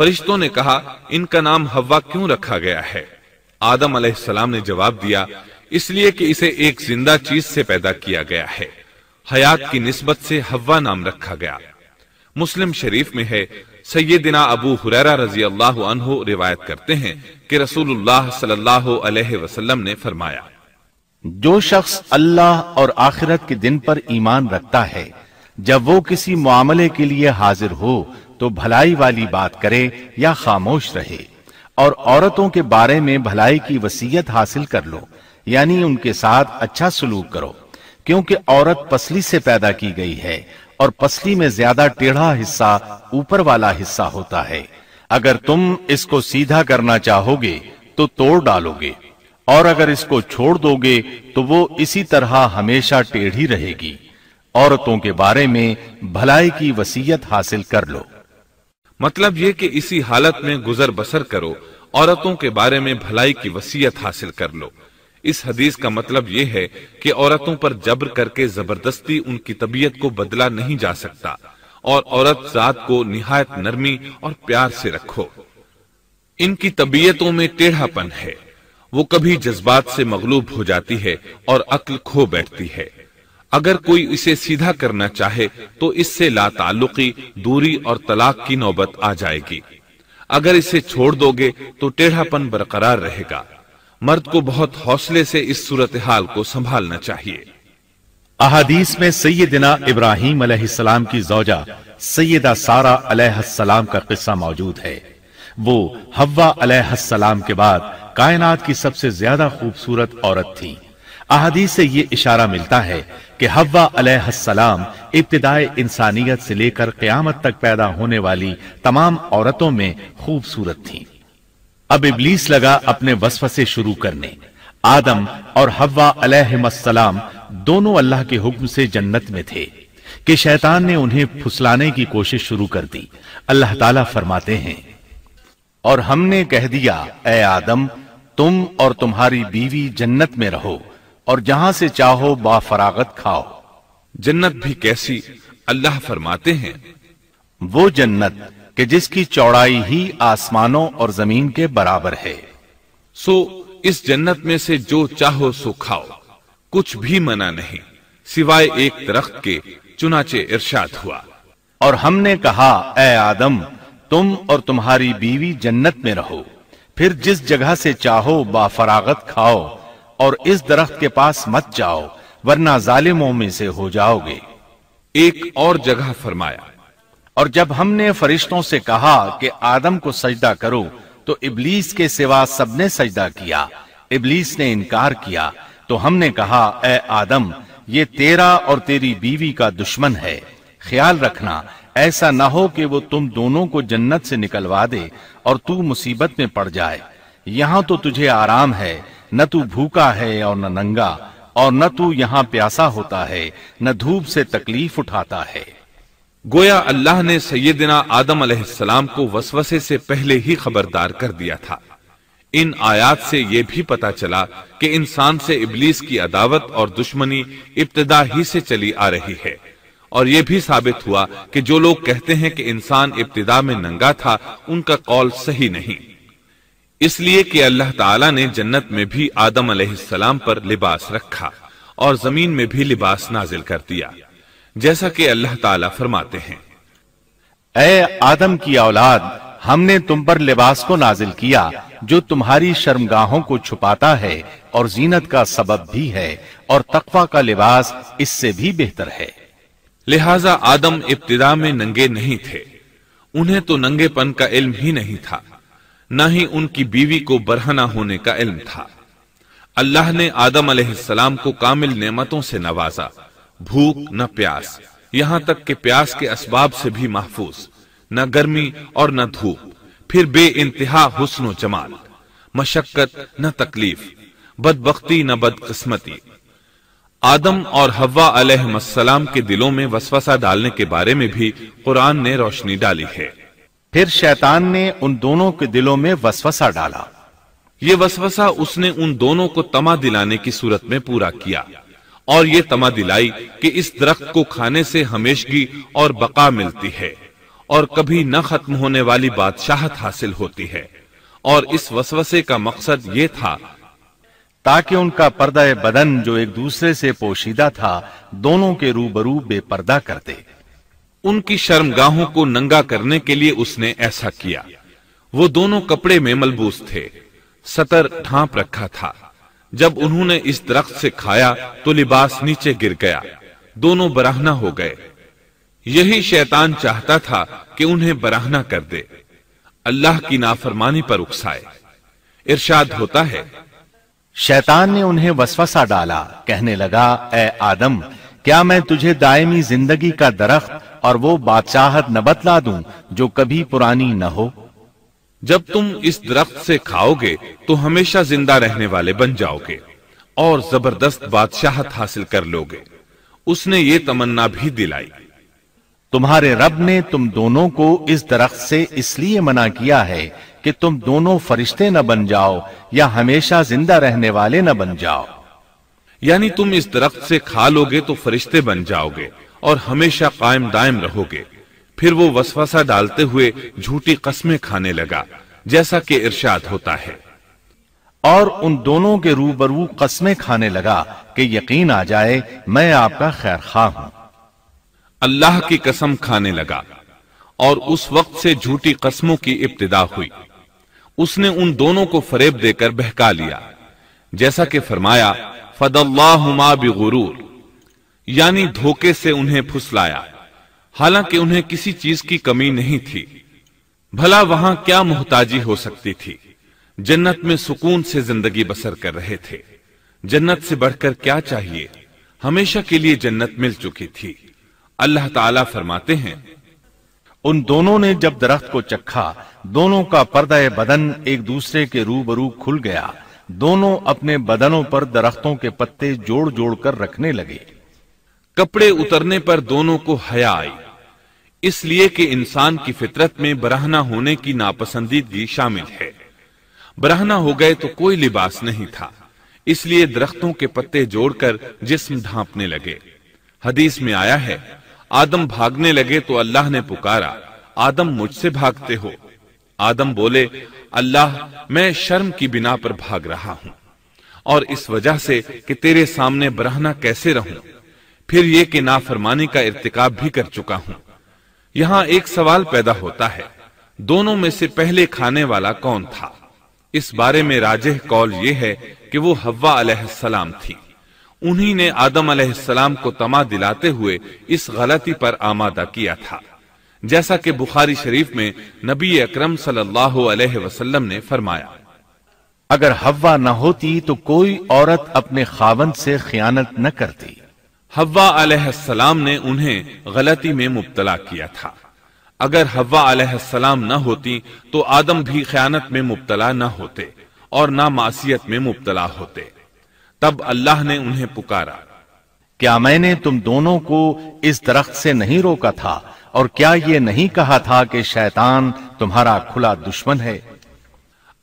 फरिश्तों ने कहा इनका नाम हवा क्यों रखा गया है आदम अलैहिस्सलाम ने जवाब दिया इसलिए कि इसे एक जिंदा चीज से पैदा किया गया है हयात की निस्बत से हवा नाम रखा गया मुस्लिम शरीफ में है सैदिना अबू हुरैरा रजी अल्लाह अनहो रिवायत करते हैं कि रसूलुल्लाह सल्लल्लाहु अलैहि वसल्लम ने फरमाया जो शख्स अल्लाह और आखिरत के दिन पर ईमान रखता है जब वो किसी मामले के लिए हाजिर हो तो भलाई वाली बात करे या खामोश रहे और औरतों के बारे में भलाई की वसीयत हासिल कर लो यानी उनके साथ अच्छा सलूक करो क्योंकि औरत पसली से पैदा की गई है और पसली में ज्यादा टेढ़ा हिस्सा ऊपर वाला हिस्सा होता है अगर तुम इसको सीधा करना चाहोगे तो तोड़ डालोगे और अगर इसको छोड़ दोगे तो वो इसी तरह हमेशा टेढ़ी रहेगी औरतों के बारे में भलाई की वसीयत हासिल कर लो मतलब ये कि इसी हालत में गुजर बसर करो औरतों के बारे में भलाई की वसीयत हासिल कर लो इस हदीस का मतलब ये है कि औरतों पर जबर करके जबरदस्ती उनकी तबीयत को बदला नहीं जा सकता और औरत जात को निहायत नरमी और प्यार से रखो इनकी तबीयतों में टेढ़ापन है वो कभी जज्बात से मगलूब हो जाती है और अक्ल खो बैठती है अगर कोई इसे सीधा करना चाहे तो इससे लाताल्लुकी दूरी और तलाक की नौबत आ जाएगी अगर इसे छोड़ दोगे तो टेढ़ापन बरकरार रहेगा मर्द को बहुत हौसले से इस सूरत हाल को संभालना चाहिए अहादीस में सैदिना इब्राहिम अलैहिस्सलाम की जौजा सैदा सारा अलैहिस्सलाम का किस्सा मौजूद है वो हवा अलैहिस्सलाम के बाद कायनात की सबसे ज्यादा खूबसूरत औरत थी अहदी से ये इशारा मिलता है कि हवा अलैहिस्सलाम इंसानियत से लेकर क्यामत तक पैदा होने वाली तमाम औरतों में खूबसूरत थी अब इबलीस लगा अपने से शुरू करने आदम और हवा अलैहिस्सलाम दोनों अल्लाह के हुक्म से जन्नत में थे कि शैतान ने उन्हें फुसलाने की कोशिश शुरू कर दी अल्लाह ताला फरमाते हैं और हमने कह दिया ए आदम तुम और तुम्हारी बीवी जन्नत में रहो और जहां से चाहो बाफरागत खाओ जन्नत भी कैसी अल्लाह फरमाते हैं वो जन्नत के जिसकी चौड़ाई ही आसमानों और जमीन के बराबर है सो इस जन्नत में से जो चाहो सो खाओ कुछ भी मना नहीं सिवाय एक दरख्त के चुनाचे इरशाद हुआ और हमने कहा ए आदम तुम और तुम्हारी बीवी जन्नत में रहो फिर जिस जगह से चाहो बाफरागत खाओ और इस दरख्त के पास मत जाओ वरना जालिमों में से हो जाओगे एक और जगह फरमाया और जब हमने फरिश्तों से कहा कि आदम को सजदा करो तो इबलीस के सिवा सबने सजदा किया इबलीस ने इनकार किया तो हमने कहा ए आदम ये तेरा और तेरी बीवी का दुश्मन है ख्याल रखना ऐसा ना हो कि वो तुम दोनों को जन्नत से निकलवा दे और तू मुसीबत में पड़ जाए यहां तो तुझे आराम है न तू भूखा है और न नंगा और न तू यहाँ प्यासा होता है न धूप से तकलीफ उठाता है गोया अल्लाह ने सैयदना आदम सलाम को वसवसे से पहले ही खबरदार कर दिया था इन आयात से यह भी पता चला कि इंसान से इबलीस की अदावत और दुश्मनी इब्तदा ही से चली आ रही है और यह भी साबित हुआ कि जो लोग कहते हैं कि इंसान इब्तदा में नंगा था उनका कौल सही नहीं इसलिए कि अल्लाह ताला ने जन्नत में भी आदम अलैहिस्सलाम पर लिबास रखा और जमीन में भी लिबास नाजिल कर दिया जैसा कि अल्लाह ताला फरमाते हैं ए आदम की औलाद हमने तुम पर लिबास को नाजिल किया जो तुम्हारी शर्मगाहों को छुपाता है और जीनत का सबब भी है और तकवा का लिबास इससे भी बेहतर है लिहाजा आदम इब्तदा में नंगे नहीं थे उन्हें तो नंगेपन का इल्म ही नहीं था ना ही उनकी बीवी को बरहना होने का इल्म था अल्लाह ने आदम अलैहिस्सलाम को कामिल नेमतों से नवाजा भूख न प्यास यहाँ तक कि प्यास के असबाब से भी महफूज न गर्मी और न धूप फिर बे इंतहा हुसन जमाल मशक्कत न तकलीफ बदबख्ती न बदकिस्मती आदम और हवा अलैहिस्सलाम के दिलों में वसवसा डालने के बारे में भी कुरान ने रोशनी डाली है फिर शैतान ने उन दोनों के दिलों में वसवसा डाला ये वसवसा उसने उन दोनों को तमा दिलाने की सूरत में पूरा किया और ये तमा दिलाई कि इस दरख्त को खाने से हमेशगी और बका मिलती है और कभी न खत्म होने वाली बादशाहत हासिल होती है और इस वसवसे का मकसद ये था ताकि उनका पर्दा बदन जो एक दूसरे से पोशीदा था दोनों के रूबरू बेपर्दा कर दे उनकी शर्मगाहों को नंगा करने के लिए उसने ऐसा किया वो दोनों कपड़े में मलबूस थे सतर ढांप रखा था जब उन्होंने इस दरख्त से खाया तो लिबास नीचे गिर गया दोनों बराहना हो गए यही शैतान चाहता था कि उन्हें बराहना कर दे अल्लाह की नाफरमानी पर उकसाए इरशाद होता है शैतान ने उन्हें वसवसा डाला कहने लगा ए आदम क्या मैं तुझे दायमी जिंदगी का दरख्त और वो बादशाहत न बतला दूं जो कभी पुरानी न हो जब तुम इस दरख्त से खाओगे तो हमेशा जिंदा रहने वाले बन जाओगे और जबरदस्त बादशाहत हासिल कर लोगे उसने ये तमन्ना भी दिलाई तुम्हारे रब ने तुम दोनों को इस दरख्त से इसलिए मना किया है कि तुम दोनों फरिश्ते न बन जाओ या हमेशा जिंदा रहने वाले न बन जाओ यानी तुम इस दरख्त से खा लोगे तो फरिश्ते बन जाओगे और हमेशा कायम दायम रहोगे फिर वो वसवासा डालते हुए झूठी कस्में खाने लगा जैसा कि इरशाद होता है और उन दोनों के रूबरू कस्में खाने लगा कि यकीन आ जाए मैं आपका खैर खा हूं अल्लाह की कसम खाने लगा और उस वक्त से झूठी कस्मों की इब्तदा हुई उसने उन दोनों को फरेब देकर बहका लिया जैसा कि फरमाया फदल्लाहुमा बिगुरूर यानी धोखे से उन्हें फुसलाया हालांकि उन्हें किसी चीज की कमी नहीं थी भला वहां क्या मोहताजी हो सकती थी जन्नत में सुकून से जिंदगी बसर कर रहे थे जन्नत से बढ़कर क्या चाहिए हमेशा के लिए जन्नत मिल चुकी थी अल्लाह ताला फरमाते हैं उन दोनों ने जब दरख्त को चखा दोनों का पर्दा बदन एक दूसरे के रूबरू खुल गया दोनों अपने बदनों पर दरख्तों के पत्ते जोड़ जोड़ कर रखने लगे कपड़े उतरने पर दोनों को हया आई इसलिए कि इंसान की फितरत में बराहना होने की नापसंदीदगी शामिल है बराहना हो गए तो कोई लिबास नहीं था इसलिए दरख्तों के पत्ते जोड़कर जिस्म ढांपने लगे हदीस में आया है आदम भागने लगे तो अल्लाह ने पुकारा आदम मुझसे भागते हो आदम बोले अल्लाह मैं शर्म की बिना पर भाग रहा हूं और इस वजह से कि तेरे सामने बरहना कैसे रहूं फिर ये कि नाफरमानी का इरतकाब भी कर चुका हूं यहां एक सवाल पैदा होता है दोनों में से पहले खाने वाला कौन था इस बारे में राजेह कौल ये है कि वो हवा अलैहिस्सलाम थी उन्हीं ने आदम अलैहिस्सलाम को तमा दिलाते हुए इस गलती पर आमादा किया था जैसा कि बुखारी शरीफ में नबी अकरम सल्लल्लाहु अलैहि वसल्लम ने फरमाया अगर हवा न होती तो कोई औरत अपने खावन से खयानत न करती हवा सलाम ने उन्हें गलती में मुबतला किया था अगर हवा न होती तो आदम भी खयानत में मुबतला न होते और ना मासीत में मुबतला होते तब अल्लाह ने उन्हें पुकारा क्या मैंने तुम दोनों को इस दरख्त से नहीं रोका था और क्या ये नहीं कहा था कि शैतान तुम्हारा खुला दुश्मन है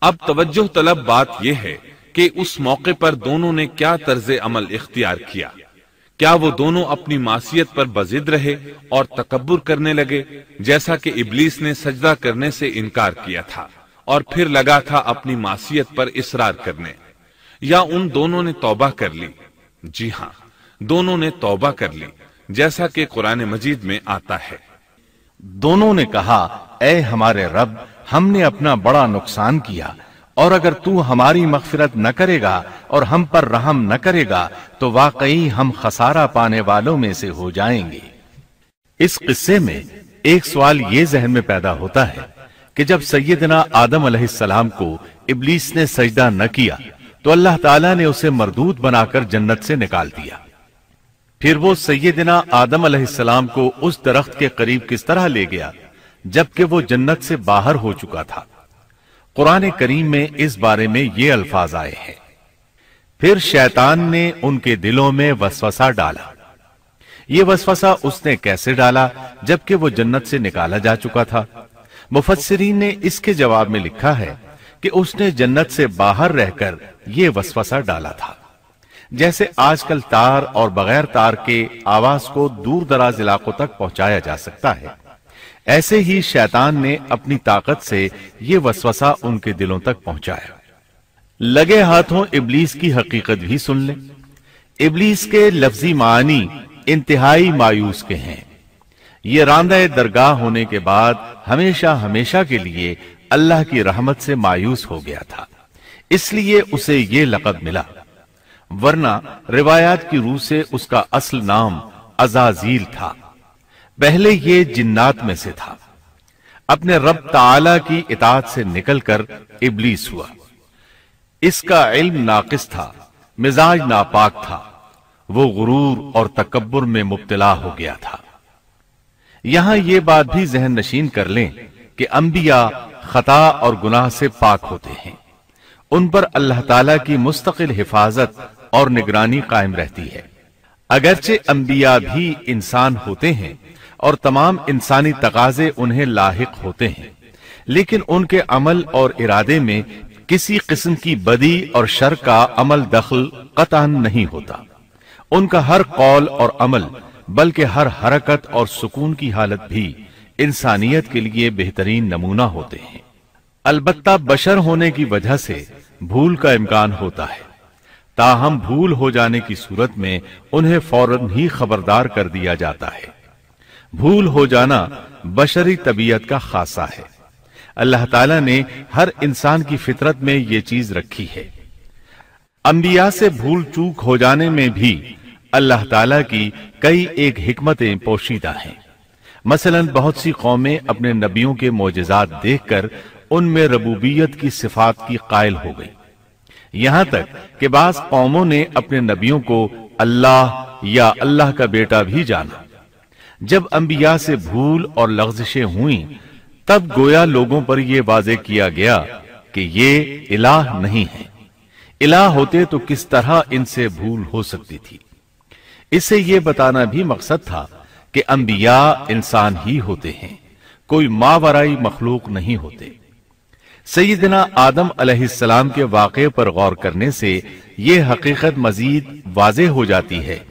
अब तवज्जो तलब बात यह है कि उस मौके पर दोनों ने क्या तर्ज अमल इख्तियार किया क्या वो दोनों अपनी मासीत पर बजिद रहे और तकबर करने लगे जैसा कि इबलीस ने सजदा करने से इनकार किया था और फिर लगा था अपनी मासीत पर इसरार करने या उन दोनों ने तौबा कर ली जी हाँ दोनों ने तौबा कर ली जैसा कि कुरान मजीद में आता है दोनों ने कहा ए हमारे रब हमने अपना बड़ा नुकसान किया और अगर तू हमारी मगफिरत न करेगा और हम पर रहम न करेगा तो वाकई हम खसारा पाने वालों में से हो जाएंगे इस किस्से में एक सवाल ये जहन में पैदा होता है कि जब सैदना आदम सलाम को इबलीस ने सजदा न किया तो अल्लाह ताला ने उसे मरदूत बनाकर जन्नत से निकाल दिया फिर वो सैदना आदम सलाम को उस दरख्त के करीब किस तरह ले गया जबकि वो जन्नत से बाहर हो चुका था कुरान करीम में इस बारे में ये अल्फाज आए हैं फिर शैतान ने उनके दिलों में वसवसा डाला ये वसवसा उसने कैसे डाला जबकि वो जन्नत से निकाला जा चुका था मुफसरीन ने इसके जवाब में लिखा है कि उसने जन्नत से बाहर रहकर यह वसवसा डाला था जैसे आजकल तार और बगैर तार के आवाज को दूर दराज इलाकों तक पहुंचाया जा सकता है ऐसे ही शैतान ने अपनी ताकत से यह वसवसा उनके दिलों तक पहुंचाया लगे हाथों इबलीस की हकीकत भी सुन ले इबलीस के लफ्जी मानी इंतहाई मायूस के हैं ये रांदे दरगाह होने के बाद हमेशा हमेशा के लिए अल्लाह की रहमत से मायूस हो गया था इसलिए उसे ये लकब मिला वरना रिवायात की रूह से उसका असल नाम अजाजील था पहले ये जिन्नात में से था अपने रब ताला की इतात से निकलकर इबलीस हुआ इसका इल्म नाकिस था मिजाज नापाक था वो गुरूर और तकबर में मुब्तला हो गया था यहां ये बात भी जहन नशीन कर लें कि अंबिया खता और गुनाह से पाक होते हैं उन पर अल्लाह ताला की मुस्तकिल हिफाजत और निगरानी कायम रहती है अगरचे अंबिया भी इंसान होते हैं और तमाम इंसानी तकाजे उन्हें लाक होते हैं लेकिन उनके अमल और इरादे में किसी किस्म की बदी और शर का अमल दखल कतान नहीं होता उनका हर कौल और अमल बल्कि हर हरकत और सुकून की हालत भी इंसानियत के लिए बेहतरीन नमूना होते हैं अलबत् बशर होने की वजह से भूल का इम्कान होता है ताहम भूल हो जाने की सूरत में उन्हें फौरन ही खबरदार कर दिया जाता है भूल हो जाना बशरी तबीयत का खासा है अल्लाह ताला ने हर इंसान की फितरत में ये चीज रखी है अंबिया से भूल चूक हो जाने में भी अल्लाह ताला की कई एक हिकमतें पोशीदा हैं मसलन बहुत सी कौमें अपने नबियों के मोजात देखकर उनमें रबूबियत की सिफात की कायल हो गई यहां तक कि बास कौमों ने अपने नबियों को अल्लाह या अल्लाह का बेटा भी जाना जब अंबिया से भूल और लफ्जिशें हुई तब गोया लोगों पर यह वाजे किया गया कि ये इलाह नहीं है इलाह होते तो किस तरह इनसे भूल हो सकती थी इसे यह बताना भी मकसद था कि अंबिया इंसान ही होते हैं कोई मावराई मखलूक नहीं होते सईदना आदम अलैहिस्सलाम के वाक़े पर गौर करने से यह हकीकत मजीद वाजे हो जाती है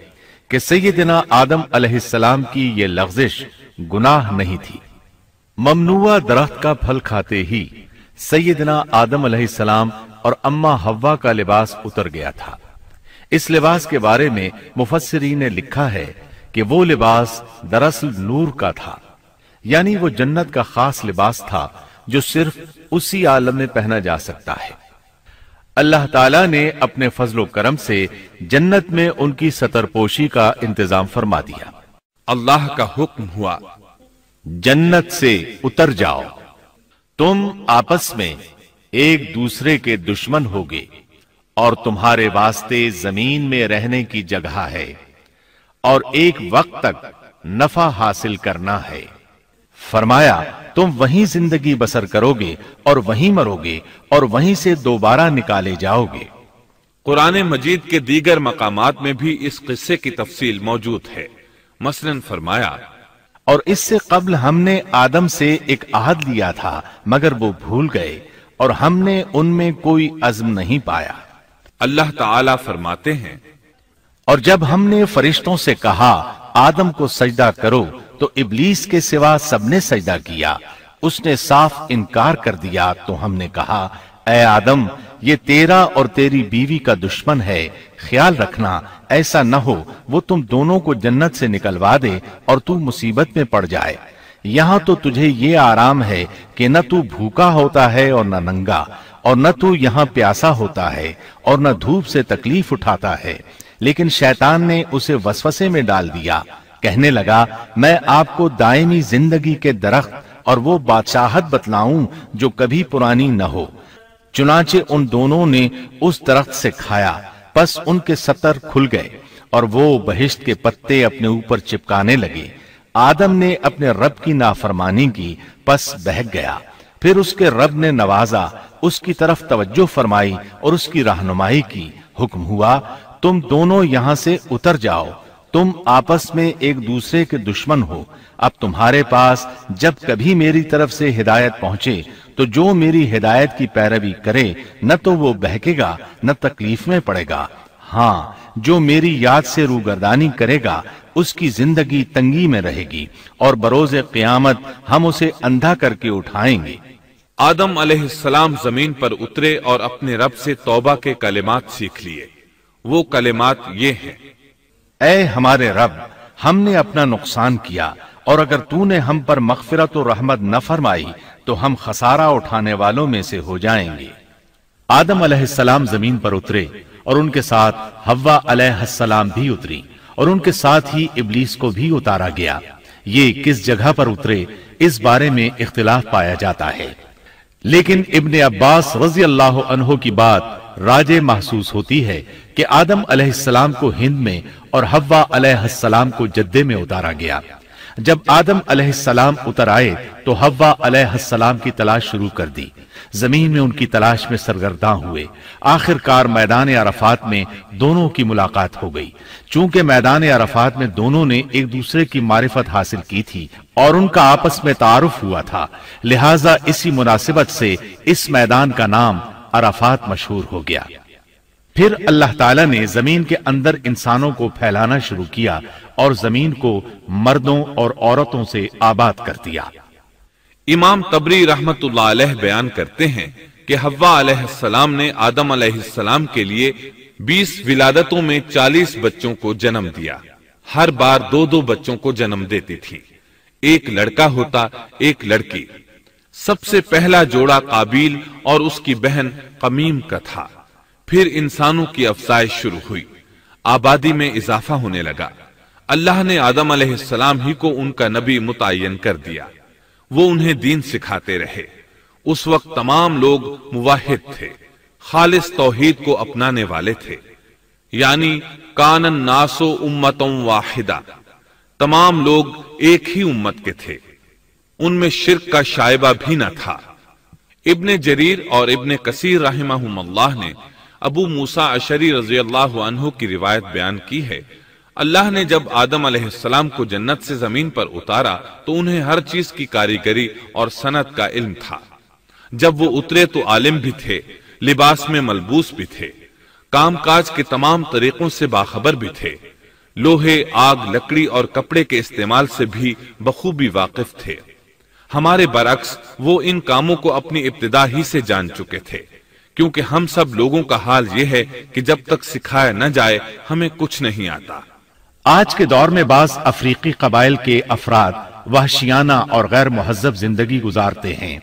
कि सैदिना आदम अलैहिस्सलाम की यह लफ्जिश गुनाह नहीं थी ममनुआ दरख्त का फल खाते ही सैदिना आदम अलैहिस्सलाम और अम्मा हव्वा का लिबास उतर गया था इस लिबास के बारे में मुफसरी ने लिखा है कि वो लिबास दरअसल नूर का था यानी वो जन्नत का खास लिबास था जो सिर्फ उसी आलम में पहना जा सकता है अल्लाह ताला ने अपने फजलो करम से जन्नत में उनकी सतरपोशी का इंतजाम फरमा दिया अल्लाह का हुक्म हुआ जन्नत से उतर जाओ तुम आपस में एक दूसरे के दुश्मन होगे और तुम्हारे वास्ते जमीन में रहने की जगह है और एक वक्त तक नफा हासिल करना है फरमाया तुम वहीं जिंदगी बसर करोगे और वहीं मरोगे और वहीं से दोबारा निकाले जाओगे कुरान मजीद के दीगर मकाम में भी इस किस्से की तफसील मौजूद है मसलन फरमाया और इससे कबल हमने आदम से एक आहद लिया था मगर वो भूल गए और हमने उनमें कोई अजम नहीं पाया अल्लाह ताला फरमाते हैं और जब हमने फरिश्तों से कहा आदम को सजदा करो तो इबलीस के सिवा सबने सजदा किया उसने साफ इनकार कर दिया तो हमने कहा ए आदम ये तेरा और तेरी बीवी का दुश्मन है ख्याल रखना ऐसा न हो वो तुम दोनों को जन्नत से निकलवा दे और तू मुसीबत में पड़ जाए यहाँ तो तुझे ये आराम है कि न तू भूखा होता है और न नंगा और न तू यहाँ प्यासा होता है और न धूप से तकलीफ उठाता है लेकिन शैतान ने उसे वसवसे में डाल दिया कहने लगा मैं आपको दायमी जिंदगी के दरख्त और वो बादशाहत बतलाऊं जो कभी पुरानी न हो चुनाचे उन दोनों ने उस दरख्त से खाया बस उनके सतर खुल गए और वो बहिश्त के पत्ते अपने ऊपर चिपकाने लगे आदम ने अपने रब की नाफरमानी की बस बहक गया फिर उसके रब ने नवाजा उसकी तरफ तवज्जो फरमाई और उसकी रहनुमाई की हुक्म हुआ तुम दोनों यहां से उतर जाओ तुम आपस में एक दूसरे के दुश्मन हो अब तुम्हारे पास जब कभी मेरी तरफ से हिदायत पहुंचे तो जो मेरी हिदायत की पैरवी करे न तो वो बहकेगा न तकलीफ में पड़ेगा हाँ जो मेरी याद से रूगर्दानी करेगा उसकी जिंदगी तंगी में रहेगी और बरोज क्यामत हम उसे अंधा करके उठाएंगे आदम अलैहिस्सलाम जमीन पर उतरे और अपने रब से तौबा के कलेमात सीख लिए वो कलेमात ये हैं ए हमारे रब हमने अपना नुकसान किया और अगर तू ने हम पर मकफिरत और रहमत न फरमाई तो हम खसारा उठाने वालों में से हो जाएंगे आदम अलैहिस्सलाम जमीन पर उतरे और उनके साथ हवा अलैहिस्सलाम भी उतरी और उनके साथ ही इबलीस को भी उतारा गया ये किस जगह पर उतरे इस बारे में इख्तिलाफ पाया जाता है लेकिन इबन अब्बास रजी अल्लाह की बात राजे महसूस होती है कि आदम अलैहिस्सलाम को हिंद में और हव्वा अलैहिस्सलाम को जद्दे में उतारा गया जब आदम अलैहिस्सलाम उतर आए तो हव्वा अलैहिस्सलाम की तलाश शुरू कर दी जमीन में उनकी तलाश में सरगर्दा हुए आखिरकार मैदान अरफात में दोनों की मुलाकात हो गई चूंकि मैदान अरफात में दोनों ने एक दूसरे की मारिफत हासिल की थी और उनका आपस में तारुफ हुआ था लिहाजा इसी मुनासिबत से इस मैदान का नाम अराफात मशहूर हो गया फिर अल्लाह ताला ने जमीन के अंदर इंसानों को फैलाना शुरू किया और जमीन को मर्दों और औरतों से आबाद कर दिया इमाम तबरी रहमत बयान करते हैं कि हवा ने आदम सलाम के लिए 20 विलादतों में 40 बच्चों को जन्म दिया हर बार दो दो बच्चों को जन्म देती थी एक लड़का होता एक लड़की सबसे पहला जोड़ा काबिल और उसकी बहन कमीम का था फिर इंसानों की अफसाइश शुरू हुई आबादी में इजाफा होने लगा अल्लाह ने आदम अलैहिस्सलाम ही को उनका नबी मुतन कर दिया वो उन्हें दीन सिखाते रहे उस वक्त तमाम लोग मुवाहिद थे खालिस तोहहीद को अपनाने वाले थे यानी कानन नासो उम्मतों वाहिदा तमाम लोग एक ही उम्मत के थे उनमें शिरक का शायबा भी न था इब्न जरीर और इब्न कसीर रहमल्ला ने अबू मूसा अशरी रजी अल्लाह की रिवायत बयान की है अल्लाह ने जब आदम अलैहिस्सलाम को जन्नत से जमीन पर उतारा तो उन्हें हर चीज की कारीगरी और सनत का इल्म था जब वो उतरे तो आलिम भी थे लिबास में मलबूस भी थे कामकाज के तमाम तरीकों से बाखबर भी थे लोहे आग लकड़ी और कपड़े के इस्तेमाल से भी बखूबी वाकिफ थे हमारे बरक्स वो इन कामों को अपनी इब्तदा ही से जान चुके थे क्योंकि हम सब लोगों का हाल यह है कि जब तक सिखाया न जाए हमें कुछ नहीं आता आज के दौर में बास अफ्रीकी कबाइल के अफराद वहशियाना और गैर महजब जिंदगी गुजारते हैं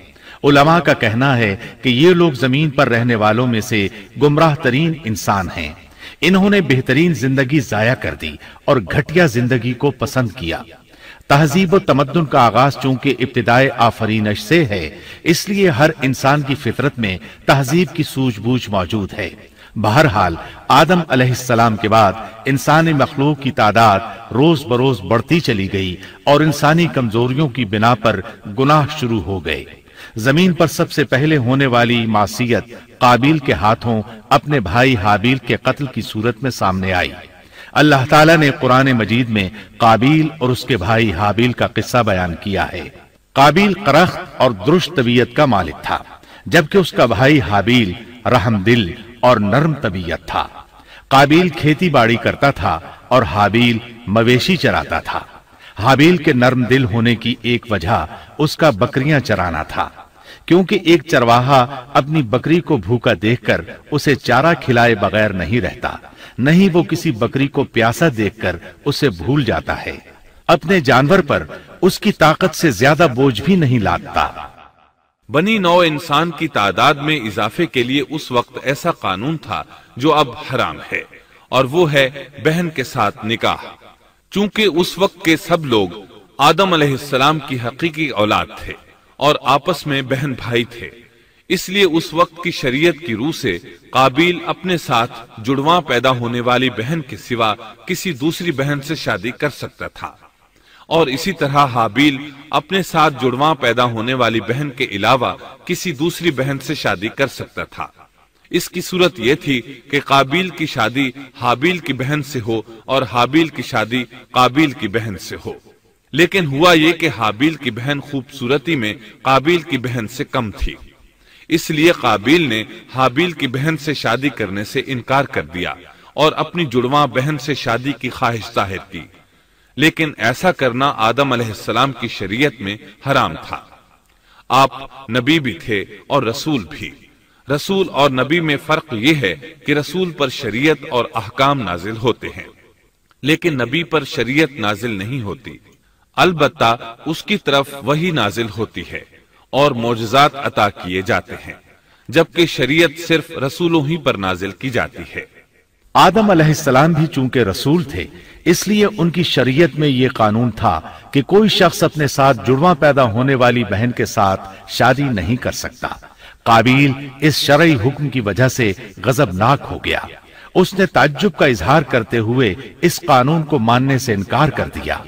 उलमा का कहना है कि ये लोग जमीन पर रहने वालों में से गुमराह तरीन इंसान हैं इन्होंने बेहतरीन जिंदगी जाया कर दी और घटिया जिंदगी को पसंद किया तहजीब और तमदन का आगाज चूंकि इब्तदाई आफरीनश से है इसलिए हर इंसान की फितरत में तहजीब की सूझबूझ मौजूद है बहरहाल आदम अलैहिस्सलाम के बाद इंसान मखलूक की तादाद रोज बरोज बढ़ती चली गई और इंसानी कमजोरियों की बिना पर गुनाह शुरू हो गए जमीन पर सबसे पहले होने वाली मासीत काबिल के हाथों अपने भाई हाबिल के कत्ल की सूरत में सामने आई अल्लाह ताला ने कुरान मजीद में काबिल और उसके भाई हाबिल का किस्सा बयान किया है काबिल करख्त और दुरुस्त तबीयत का मालिक था जबकि उसका भाई हाबिल रहम दिल और नरम तबीयत था काबिल खेती बाड़ी करता था और हाबिल मवेशी चराता था हाबिल के नर्म दिल होने की एक वजह उसका बकरियां चराना था क्योंकि एक चरवाहा अपनी बकरी को भूखा देखकर उसे चारा खिलाए बगैर नहीं रहता नहीं वो किसी बकरी को प्यासा देखकर उसे भूल जाता है अपने जानवर पर उसकी ताकत से ज्यादा बोझ भी नहीं लादता बनी नौ इंसान की तादाद में इजाफे के लिए उस वक्त ऐसा कानून था जो अब हराम है और वो है बहन के साथ निकाह चूंकि उस वक्त के सब लोग आदम अलैहिस्सलाम की हकीकी औलाद थे और आपस में बहन भाई थे इसलिए उस वक्त की शरीयत की रूह से काबिल अपने साथ जुड़वा पैदा होने वाली बहन के सिवा किसी दूसरी बहन से शादी कर सकता था और इसी तरह हाबील अपने साथ जुड़वा पैदा होने वाली बहन के अलावा किसी दूसरी बहन से शादी कर सकता था इसकी सूरत यह थी कि काबिल की शादी हाबील की बहन से हो और हाबील की शादी काबिल की बहन से हो लेकिन हुआ ये कि हाबील की बहन खूबसूरती में काबिल की बहन से कम थी इसलिए काबिल ने हाबिल की बहन से शादी करने से इनकार कर दिया और अपनी जुड़वा बहन से शादी की ख्वाहिश जाहिर की लेकिन ऐसा करना आदम अलैहिस्सलाम की शरीयत में हराम था आप नबी भी थे और रसूल भी रसूल और नबी में फर्क यह है कि रसूल पर शरीयत और अहकाम नाजिल होते हैं लेकिन नबी पर शरीयत नाजिल नहीं होती अलबत्ता उसकी तरफ वही नाजिल होती है और मोजात अता किए जाते हैं जबकि शरीयत सिर्फ रसूलों ही पर नाजिल की जाती है आदम अलैहिस्सलाम भी चूंकि रसूल थे इसलिए उनकी शरीयत में यह कानून था कि कोई शख्स अपने साथ जुड़वा पैदा होने वाली बहन के साथ शादी नहीं कर सकता काबिल इस शरय हुक्म की वजह से गजबनाक हो गया उसने ताज्जुब का इजहार करते हुए इस कानून को मानने से इनकार कर दिया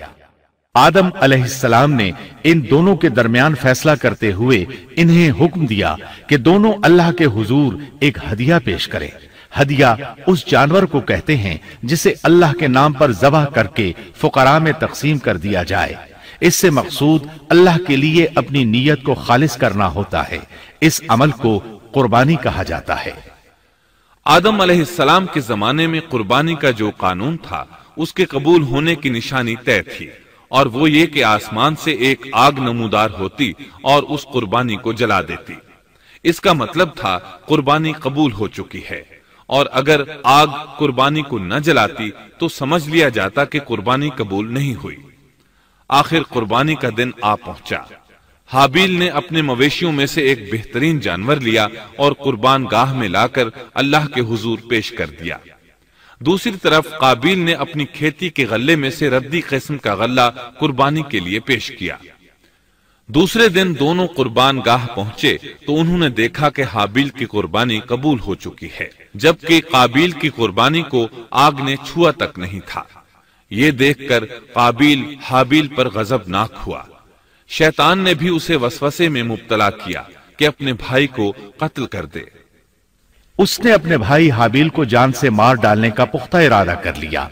आदम अलैहिस्सलाम ने इन दोनों के दरमियान फैसला करते हुए इन्हें हुक्म दिया कि दोनों अल्लाह के हुजूर एक हदिया पेश करें हदिया उस जानवर को कहते हैं जिसे अल्लाह के नाम पर जबह करके फुकरा में तकसीम कर दिया जाए इससे मकसूद अल्लाह के लिए अपनी नीयत को खालिस करना होता है इस अमल को कुर्बानी कहा जाता है आदम अलैहिस्सलाम के जमाने में कुर्बानी का जो कानून था उसके कबूल होने की निशानी तय थी और वो ये कि आसमान से एक आग नमूदार होती और उस कुर्बानी को जला देती इसका मतलब था कुर्बानी कबूल हो चुकी है और अगर आग कुर्बानी को न जलाती तो समझ लिया जाता कि कुर्बानी कबूल नहीं हुई आखिर कुर्बानी का दिन आ पहुंचा हाबील ने अपने मवेशियों में से एक बेहतरीन जानवर लिया और कुर्बान गाह में लाकर अल्लाह के हुजूर पेश कर दिया दूसरी तरफ काबिल ने अपनी खेती के गले में से रद्दी किस्म का गला कुर्बानी के लिए पेश किया दूसरे दिन दोनों कुर्बान गाह पहुंचे तो उन्होंने देखा कि हाबिल की कुर्बानी कबूल हो चुकी है जबकि काबिल की कुर्बानी को आग ने छुआ तक नहीं था ये देखकर काबिल हाबिल पर गजबनाक हुआ शैतान ने भी उसे वसवसे में मुबतला किया कि अपने भाई को कत्ल कर दे उसने अपने भाई हाबील को जान से मार डालने का पुख्ता इरादा कर लिया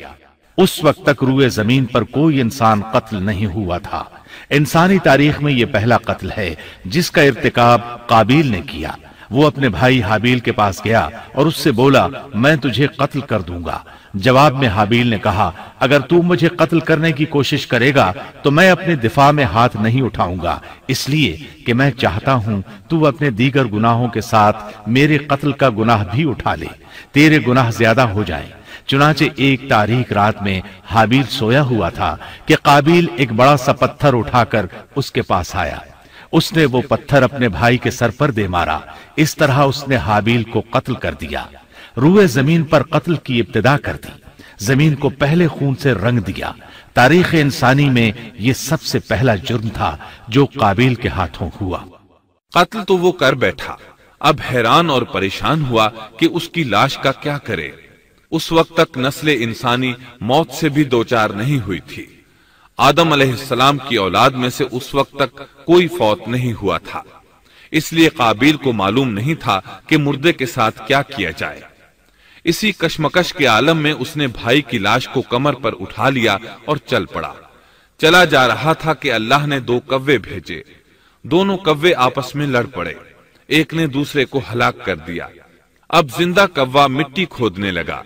उस वक्त तक रुए जमीन पर कोई इंसान कत्ल नहीं हुआ था इंसानी तारीख में यह पहला कत्ल है जिसका इरतकाब काबिल ने किया वो अपने भाई हाबील के पास गया और उससे बोला मैं तुझे कत्ल कर दूंगा जवाब में हाबील ने कहा अगर तू मुझे कत्ल करने की कोशिश करेगा तो मैं अपने दिफा में हाथ नहीं उठाऊंगा इसलिए कि मैं चाहता हूं तू अपने दीगर गुनाहों के साथ मेरे कत्ल का गुनाह भी उठा ले तेरे गुनाह ज्यादा हो जाए चुनाचे एक तारीख रात में हाबील सोया हुआ था कि काबिल एक बड़ा सा पत्थर उठाकर उसके पास आया उसने वो पत्थर अपने भाई के सर पर दे मारा इस तरह उसने हाबील को कत्ल कर दिया रूए जमीन पर कत्ल की इब्तदा कर दी जमीन को पहले खून से रंग दिया तारीख इंसानी में यह सबसे पहला जुर्म था जो काबिल के हाथों हुआ कत्ल तो वो कर बैठा अब हैरान और परेशान हुआ कि उसकी लाश का क्या करे उस वक्त तक नस्ल इंसानी मौत से भी दो चार नहीं हुई थी आदम अलैहिस्सलाम की औलाद में से उस वक्त तक कोई फौत नहीं हुआ था इसलिए काबिल को मालूम नहीं था कि मुर्दे के साथ क्या किया जाए इसी कश्मकश के आलम में उसने भाई की लाश को कमर पर उठा लिया और चल पड़ा चला जा रहा था कि अल्लाह ने दो कव्वे भेजे दोनों कव्वे आपस में लड़ पड़े एक ने दूसरे को हलाक कर दिया अब जिंदा कव्वा मिट्टी खोदने लगा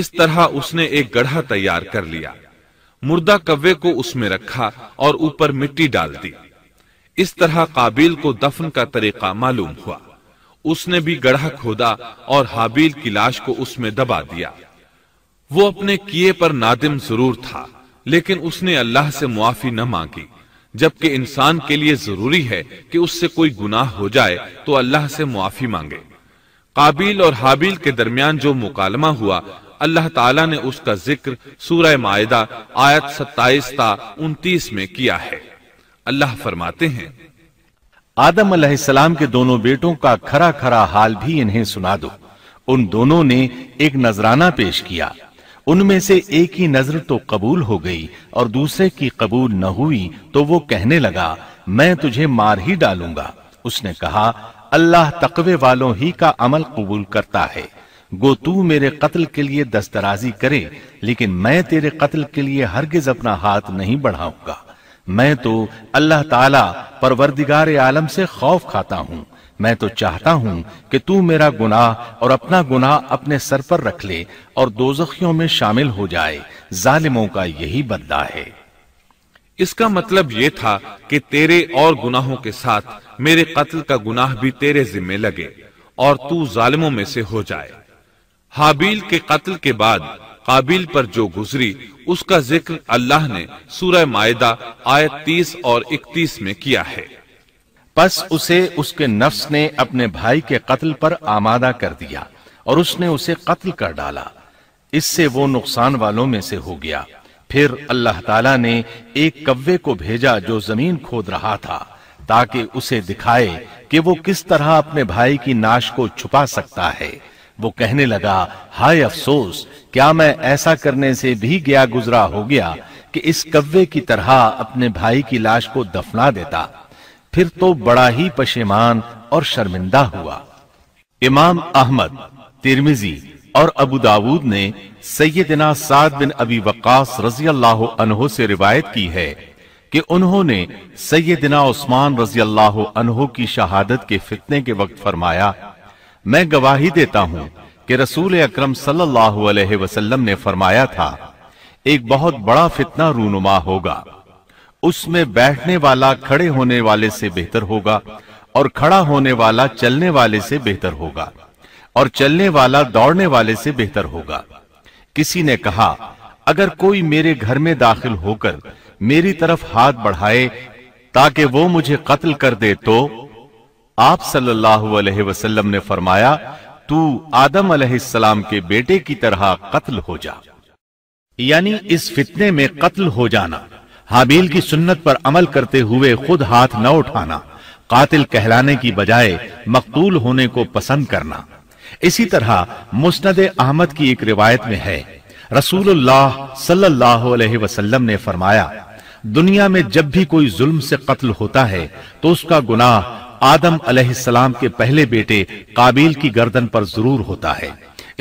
इस तरह उसने एक गढ़ा तैयार कर लिया मुर्दा कव्वे को उसमें रखा और ऊपर मिट्टी डाल दी इस तरह काबिल को दफन का तरीका मालूम हुआ उसने भी गढ़ा खोदा और हाबील की लाश को उसमें दबा दिया वो अपने किए पर नादिम जरूर था लेकिन उसने अल्लाह से मुआफी न मांगी जबकि इंसान के लिए जरूरी है कि उससे कोई गुनाह हो जाए तो अल्लाह से मुआफी मांगे काबिल और हाबिल के दरमियान जो मुकालमा हुआ अल्लाह ताला ने उसका जिक्र सूरह मायदा आयत सत्ताईस ता उनतीस में किया है अल्लाह फरमाते हैं आदम अलैहिस्सलाम के दोनों बेटों का खरा खरा हाल भी इन्हें सुना दो उन दोनों ने एक नजराना पेश किया उनमें से एक ही नजर तो कबूल हो गई और दूसरे की कबूल न हुई तो वो कहने लगा मैं तुझे मार ही डालूंगा उसने कहा अल्लाह तकवे वालों ही का अमल कबूल करता है गो तू मेरे कत्ल के लिए दस्तराजी करे लेकिन मैं तेरे कत्ल के लिए हरगिज अपना हाथ नहीं बढ़ाऊंगा मैं तो अल्लाह ताला परवरदिगार आलम से खौफ खाता हूँ मैं तो चाहता हूँ कि तू मेरा गुनाह और अपना गुनाह अपने सर पर रख ले और दोजखियों में शामिल हो जाए जालिमों का यही बदला है इसका मतलब ये था कि तेरे और गुनाहों के साथ मेरे कत्ल का गुनाह भी तेरे जिम्मे लगे और तू जालिमों में से हो जाए हाबील के कत्ल के बाद काबिल पर जो गुजरी उसका जिक्र अल्लाह ने सूरह मायदा आयत 30 और 31 में किया है बस उसे उसके नफ्स ने अपने भाई के कत्ल पर आमादा कर दिया और उसने उसे कत्ल कर डाला इससे वो नुकसान वालों में से हो गया फिर अल्लाह ताला ने एक कव्वे को भेजा जो जमीन खोद रहा था ताकि उसे दिखाए कि वो किस तरह अपने भाई की नाश को छुपा सकता है वो कहने लगा हाय अफसोस क्या मैं ऐसा करने से भी गया गुजरा हो गया कि इस कव्वे की तरह अपने भाई की लाश को दफना देता फिर तो बड़ा ही पशेमान और शर्मिंदा हुआ इमाम अहमद तिरमिजी और अबू दाऊद ने सैयदना साद बिन अबी वक्कास रजी अल्लाह अनहो से रिवायत की है कि उन्होंने सैयदना उस्मान रजी अल्लाह अनहो की शहादत के फितने के वक्त फरमाया मैं गवाही देता हूँ कि रसूल अक्रम सलम ने फरमाया था एक बहुत बड़ा फितना रूनुमा होगा उसमें बैठने वाला खड़े होने वाले से बेहतर होगा और खड़ा होने वाला चलने वाले से बेहतर होगा और चलने वाला दौड़ने वाले से बेहतर होगा किसी ने कहा अगर कोई मेरे घर में दाखिल होकर मेरी तरफ हाथ बढ़ाए ताकि वो मुझे कत्ल कर दे तो आप सल्लल्लाहु अलैहि वसल्लम ने फरमाया तू आदम अलैहिस्सलाम के बेटे की तरह कत्ल हो जा यानी इस फितने में कत्ल हो जाना हाबील की सुन्नत पर अमल करते हुए खुद हाथ न उठाना कातिल कहलाने की बजाय मकतूल होने को पसंद करना इसी तरह मुस्नद अहमद की एक रिवायत में है रसूलुल्लाह सल्लल्लाहु अलैहि वसल्लम ने फरमाया दुनिया में जब भी कोई जुल्म से कत्ल होता है तो उसका गुनाह आदम अलैहिस्सलाम के पहले बेटे काबिल की गर्दन पर जरूर होता है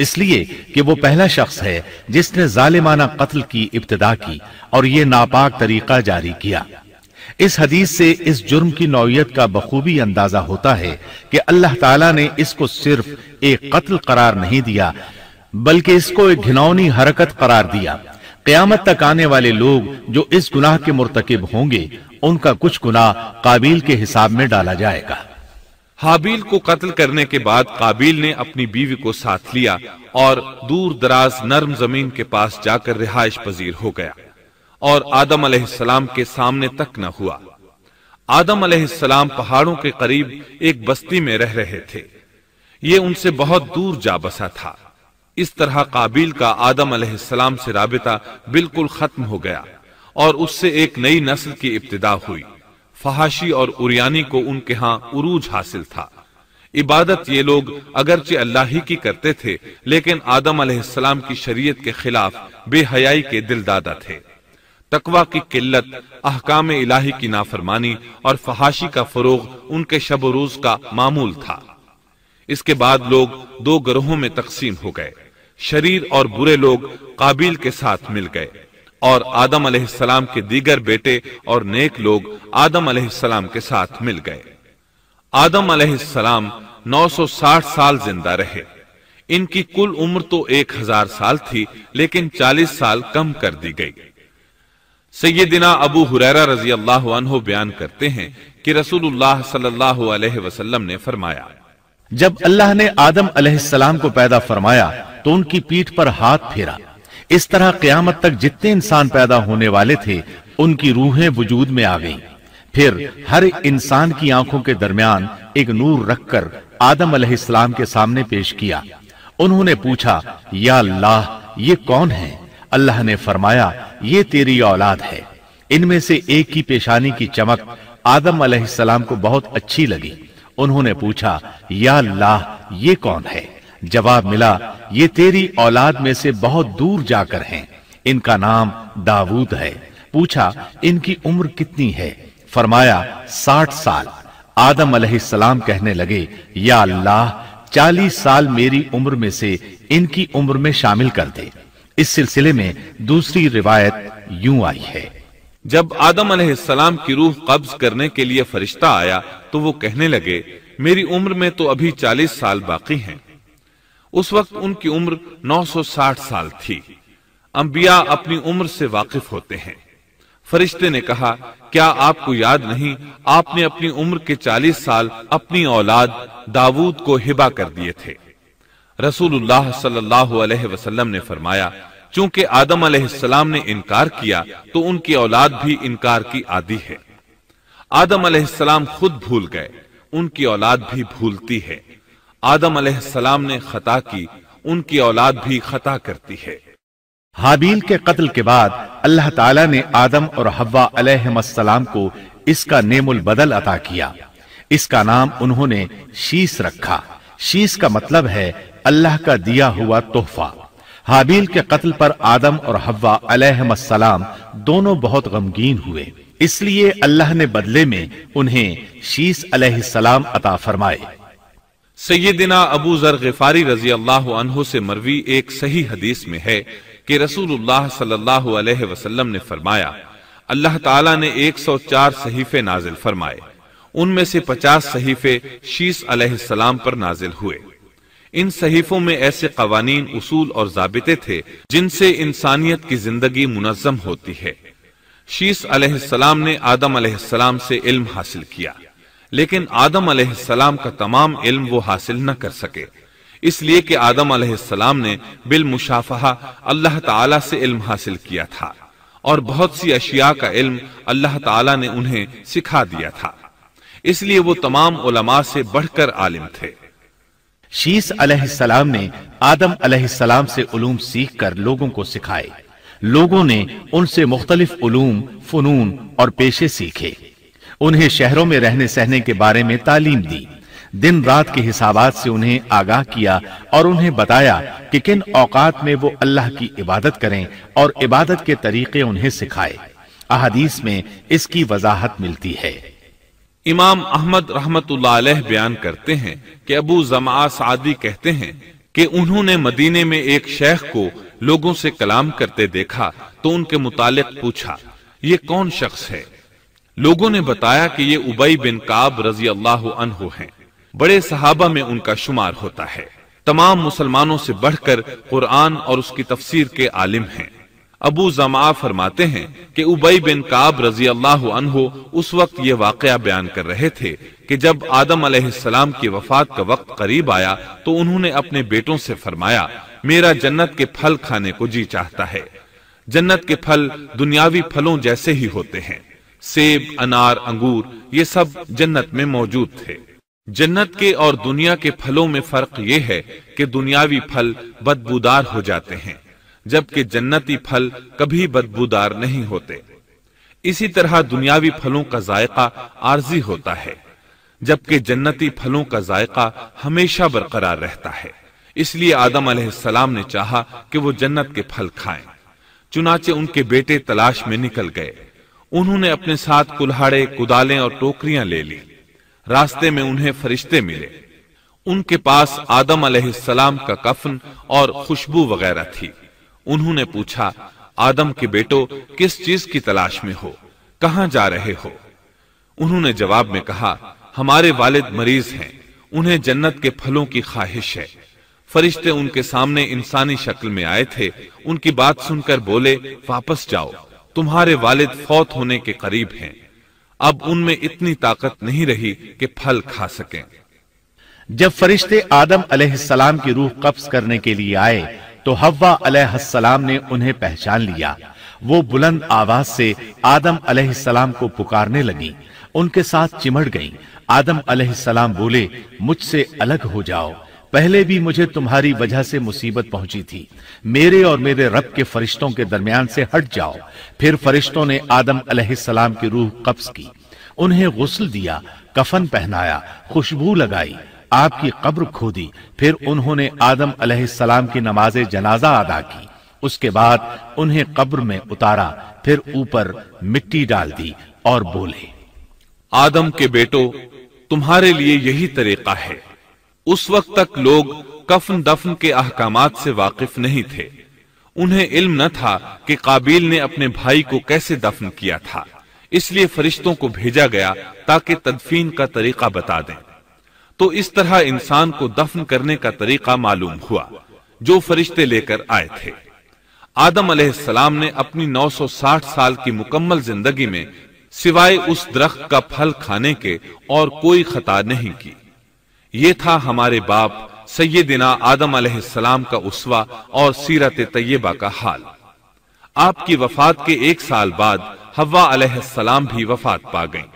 इसलिए कि वो पहला शख्स है जिसने जालिमाना कत्ल की इब्तदा की और ये नापाक तरीका जारी किया इस हदीस से इस जुर्म की नौयत का बखूबी अंदाजा होता है कि अल्लाह ताला ने इसको सिर्फ एक कत्ल करार नहीं दिया बल्कि इसको एक घिनौनी हरकत करार दिया क्यामत तक आने वाले लोग जो इस गुनाह के मुरतकब होंगे उनका कुछ गुनाह काबिल के हिसाब में डाला जाएगा हाबील को कत्ल करने के बाद काबिल ने अपनी बीवी को साथ लिया और दूर दराज नर्म जमीन के पास जाकर रिहाइश पजीर हो गया और आदम अलैहिस्सलाम के सामने तक न हुआ आदम अलैहिस्सलाम पहाड़ों के करीब एक बस्ती में रह रहे थे ये उनसे बहुत दूर जा बसा था इस तरह काबिल का आदम अलैहिस्सलाम से राबिता बिल्कुल खत्म हो गया और उससे एक नई नस्ल की इब्तदा हुई फहाशी और उरियानी को उनके यहाँ उरूज हासिल था इबादत ये लोग अगरचे अल्लाह ही की करते थे लेकिन आदम अलैहिस्सलाम की शरीयत के खिलाफ बेहयाई के दिलदादा थे तकवा की किल्लत अहकाम इलाही की नाफरमानी और फहाशी का फरोग उनके शब रोज का मामूल था इसके बाद लोग दो ग्रोहों में तकसीम हो गए शरीर और बुरे लोग काबिल के साथ मिल गए और आदम अलैहिस्सलाम के दीगर बेटे और नेक लोग आदम अलैहिस्सलाम के साथ मिल गए आदम अलैहिस्सलाम 960 साल जिंदा रहे इनकी कुल उम्र तो एक हजार साल थी लेकिन 40 साल कम कर दी गई सैदिना अबू हुरैरा रजी अल्लाह बयान करते हैं कि रसूलुल्लाह सल्लल्लाहु अलैहि वसल्लम ने फरमाया जब अल्लाह ने आदम अलैहिस्सलाम को पैदा फरमाया तो उनकी पीठ पर हाथ फेरा इस तरह क्यामत तक जितने इंसान पैदा होने वाले थे उनकी रूहें वजूद में आ गईं। फिर हर इंसान की आंखों के दरमियान एक नूर रखकर आदम अलैहिस्सलाम के सामने पेश किया उन्होंने पूछा या अल्लाह ये कौन है अल्लाह ने फरमाया ये तेरी औलाद है इनमें से एक की पेशानी की चमक आदम अलैहिस्सलाम को बहुत अच्छी लगी उन्होंने पूछा या ला ये कौन है जवाब मिला ये तेरी औलाद में से बहुत दूर जाकर हैं इनका नाम दाऊद है पूछा इनकी उम्र कितनी है फरमाया साठ साल आदम सलाम कहने लगे या अल्लाह चालीस साल मेरी उम्र में से इनकी उम्र में शामिल कर दे इस सिलसिले में दूसरी रिवायत यूं आई है जब आदम सलाम की रूह कब्ज करने के लिए फरिश्ता आया तो वो कहने लगे मेरी उम्र में तो अभी चालीस साल बाकी हैं। उस वक्त उनकी उम्र 960 साल थी अंबिया अपनी उम्र से वाकिफ होते हैं फरिश्ते ने कहा क्या आपको याद नहीं आपने अपनी उम्र के 40 साल अपनी औलाद दाऊद को हिबा कर दिए थे रसूलुल्लाह सल्लल्लाहु अलैहि वसल्लम ने फरमाया चूंकि आदम अलैहिस्सलाम ने इनकार किया तो उनकी औलाद भी इनकार की आदि है आदम अलैहिस्सलाम खुद भूल गए उनकी औलाद भी भूलती है आदम अलैहिस्सलाम ने खता की उनकी औलाद भी खता करती है हाबील के कत्ल के बाद अल्लाह ताला ने आदम और हव्वा अलैहिस्सलाम को इसका नेमुल बदल अता किया इसका नाम उन्होंने शीश रखा शीश का मतलब है अल्लाह का दिया हुआ तोहफा हाबील के कत्ल पर आदम और हवा अलहमसलाम दोनों बहुत गमगीन हुए इसलिए अल्लाह ने बदले में उन्हें शीस अलैहिस्सलाम अता फरमाए सैदिना अबू जर गिफारी रजी अल्लाह से मरवी एक सही हदीस में है कि रसूल सल्लल्लाहु वसल्लम ने फरमाया अल्लाह ताला ने 104 सहीफे नाजिल फरमाए उनमें से 50 सहीफे शीस अलैहिस्सलाम पर नाजिल हुए इन सहीफों में ऐसे कवानीन उसूल और जाबिते थे जिनसे इंसानियत की जिंदगी मुनजम होती है शीस ने आदम अलैहिस्सलाम से इल्म हासिल किया लेकिन आदम अलैहिस्सलाम का तमाम इल्म वो हासिल न कर सके इसलिए कि आदम अलैहिस्सलाम ने बिल मुशाफा अल्लाह ताला से इल्म हासिल किया था और बहुत सी अशिया का इल्म अल्लाह ताला ने उन्हें सिखा दिया था इसलिए वो तमाम उलमा से बढ़कर आलिम थे शीस अलैहिस्सलाम ने आदम अलैहिस्सलाम से उलूम सीख कर लोगों को सिखाए लोगों ने उनसे मुख्तलिफ उलूम फनून और पेशे सीखे उन्हें शहरों में रहने सहने के बारे में तालीम दी दिन रात के हिसाबात से उन्हें आगाह किया और उन्हें बताया कि किन औकात में वो अल्लाह की इबादत करें और इबादत के तरीके उन्हें सिखाए अहादीस में इसकी वजाहत मिलती है इमाम अहमद रहमत बयान करते हैं कि अबू जमा सादी कहते हैं कि उन्होंने मदीने में एक शेख को लोगों से कलाम करते देखा तो उनके मुतालिक पूछा ये कौन शख्स है लोगों ने बताया कि ये उबई बिन काब रजी अल्लाह अनहु हैं बड़े सहाबा में उनका शुमार होता है तमाम मुसलमानों से बढ़कर कुरान और उसकी तफसीर के आलिम हैं अबू जमा फरमाते हैं कि उबई बिन काब रजी अल्लाह अनहो उस वक्त ये वाकया बयान कर रहे थे कि जब आदम अलैहिस्सलाम की वफात का वक्त करीब आया तो उन्होंने अपने बेटों से फरमाया मेरा जन्नत के फल खाने को जी चाहता है जन्नत के फल दुनियावी फलों जैसे ही होते हैं सेब अनार अंगूर ये सब जन्नत में मौजूद थे जन्नत के और दुनिया के फलों में फर्क ये है कि दुनियावी फल बदबूदार हो जाते हैं जबकि जन्नती फल कभी बदबूदार नहीं होते इसी तरह दुनियावी फलों का जायका आर्जी होता है जबकि जन्नती फलों का जायका हमेशा बरकरार रहता है इसलिए आदम सलाम ने चाहा कि वो जन्नत के फल खाएं। चुनाचे उनके बेटे तलाश में निकल गए उन्होंने अपने साथ कुल्हाड़े कुदालें और टोकरियां ले ली रास्ते में उन्हें फरिश्ते मिले उनके पास आदम सलाम का कफन और खुशबू वगैरह थी उन्होंने पूछा आदम के बेटो किस चीज की तलाश में हो कहा जा रहे हो उन्होंने जवाब में कहा हमारे वालिद मरीज हैं उन्हें जन्नत के फलों की ख्वाहिश है फरिश्ते उनके सामने इंसानी शक्ल में आए थे उनकी बात सुनकर बोले वापस जाओ तुम्हारे वालिद फौत होने के करीब हैं अब उनमें इतनी ताकत नहीं रही कि फल खा सकें। जब फरिश्ते आदम अलैहिस्सलाम की रूह कब्ज करने के लिए आए तो हवा अलैहिस्सलाम ने उन्हें पहचान लिया वो बुलंद आवाज से आदम अलैहिस्सलाम को पुकारने लगी उनके साथ चिमट गईं। आदम अलैहिस्सलाम बोले मुझसे अलग हो जाओ पहले भी मुझे तुम्हारी वजह से मुसीबत पहुंची थी मेरे और मेरे रब के फरिश्तों के दरमियान से हट जाओ फिर फरिश्तों ने आदम अलैहिस्सलाम की रूह कब्ज की उन्हें गुस्ल दिया कफन पहनाया खुशबू लगाई आपकी कब्र खोदी फिर उन्होंने आदम सलाम की नमाज जनाजा अदा की उसके बाद उन्हें कब्र में उतारा फिर ऊपर मिट्टी डाल दी और बोले आदम के बेटो तुम्हारे लिए यही तरीका है उस वक्त तक लोग कफन दफन के अहकाम से वाकिफ नहीं थे उन्हें इल्म न था कि काबिल ने अपने भाई को कैसे दफन किया था इसलिए फरिश्तों को भेजा गया ताकि तदफीन का तरीका बता दें तो इस तरह इंसान को दफन करने का तरीका मालूम हुआ जो फरिश्ते लेकर आए थे आदम सलाम ने अपनी 960 साल की मुकम्मल जिंदगी में सिवाय उस दरख्त का फल खाने के और कोई खता नहीं की ये था हमारे बाप सैदिना आदम सलाम का उसवा और सीरत तय्यबा का हाल आपकी वफात के एक साल बाद हवा सलाम भी वफात पा गईं।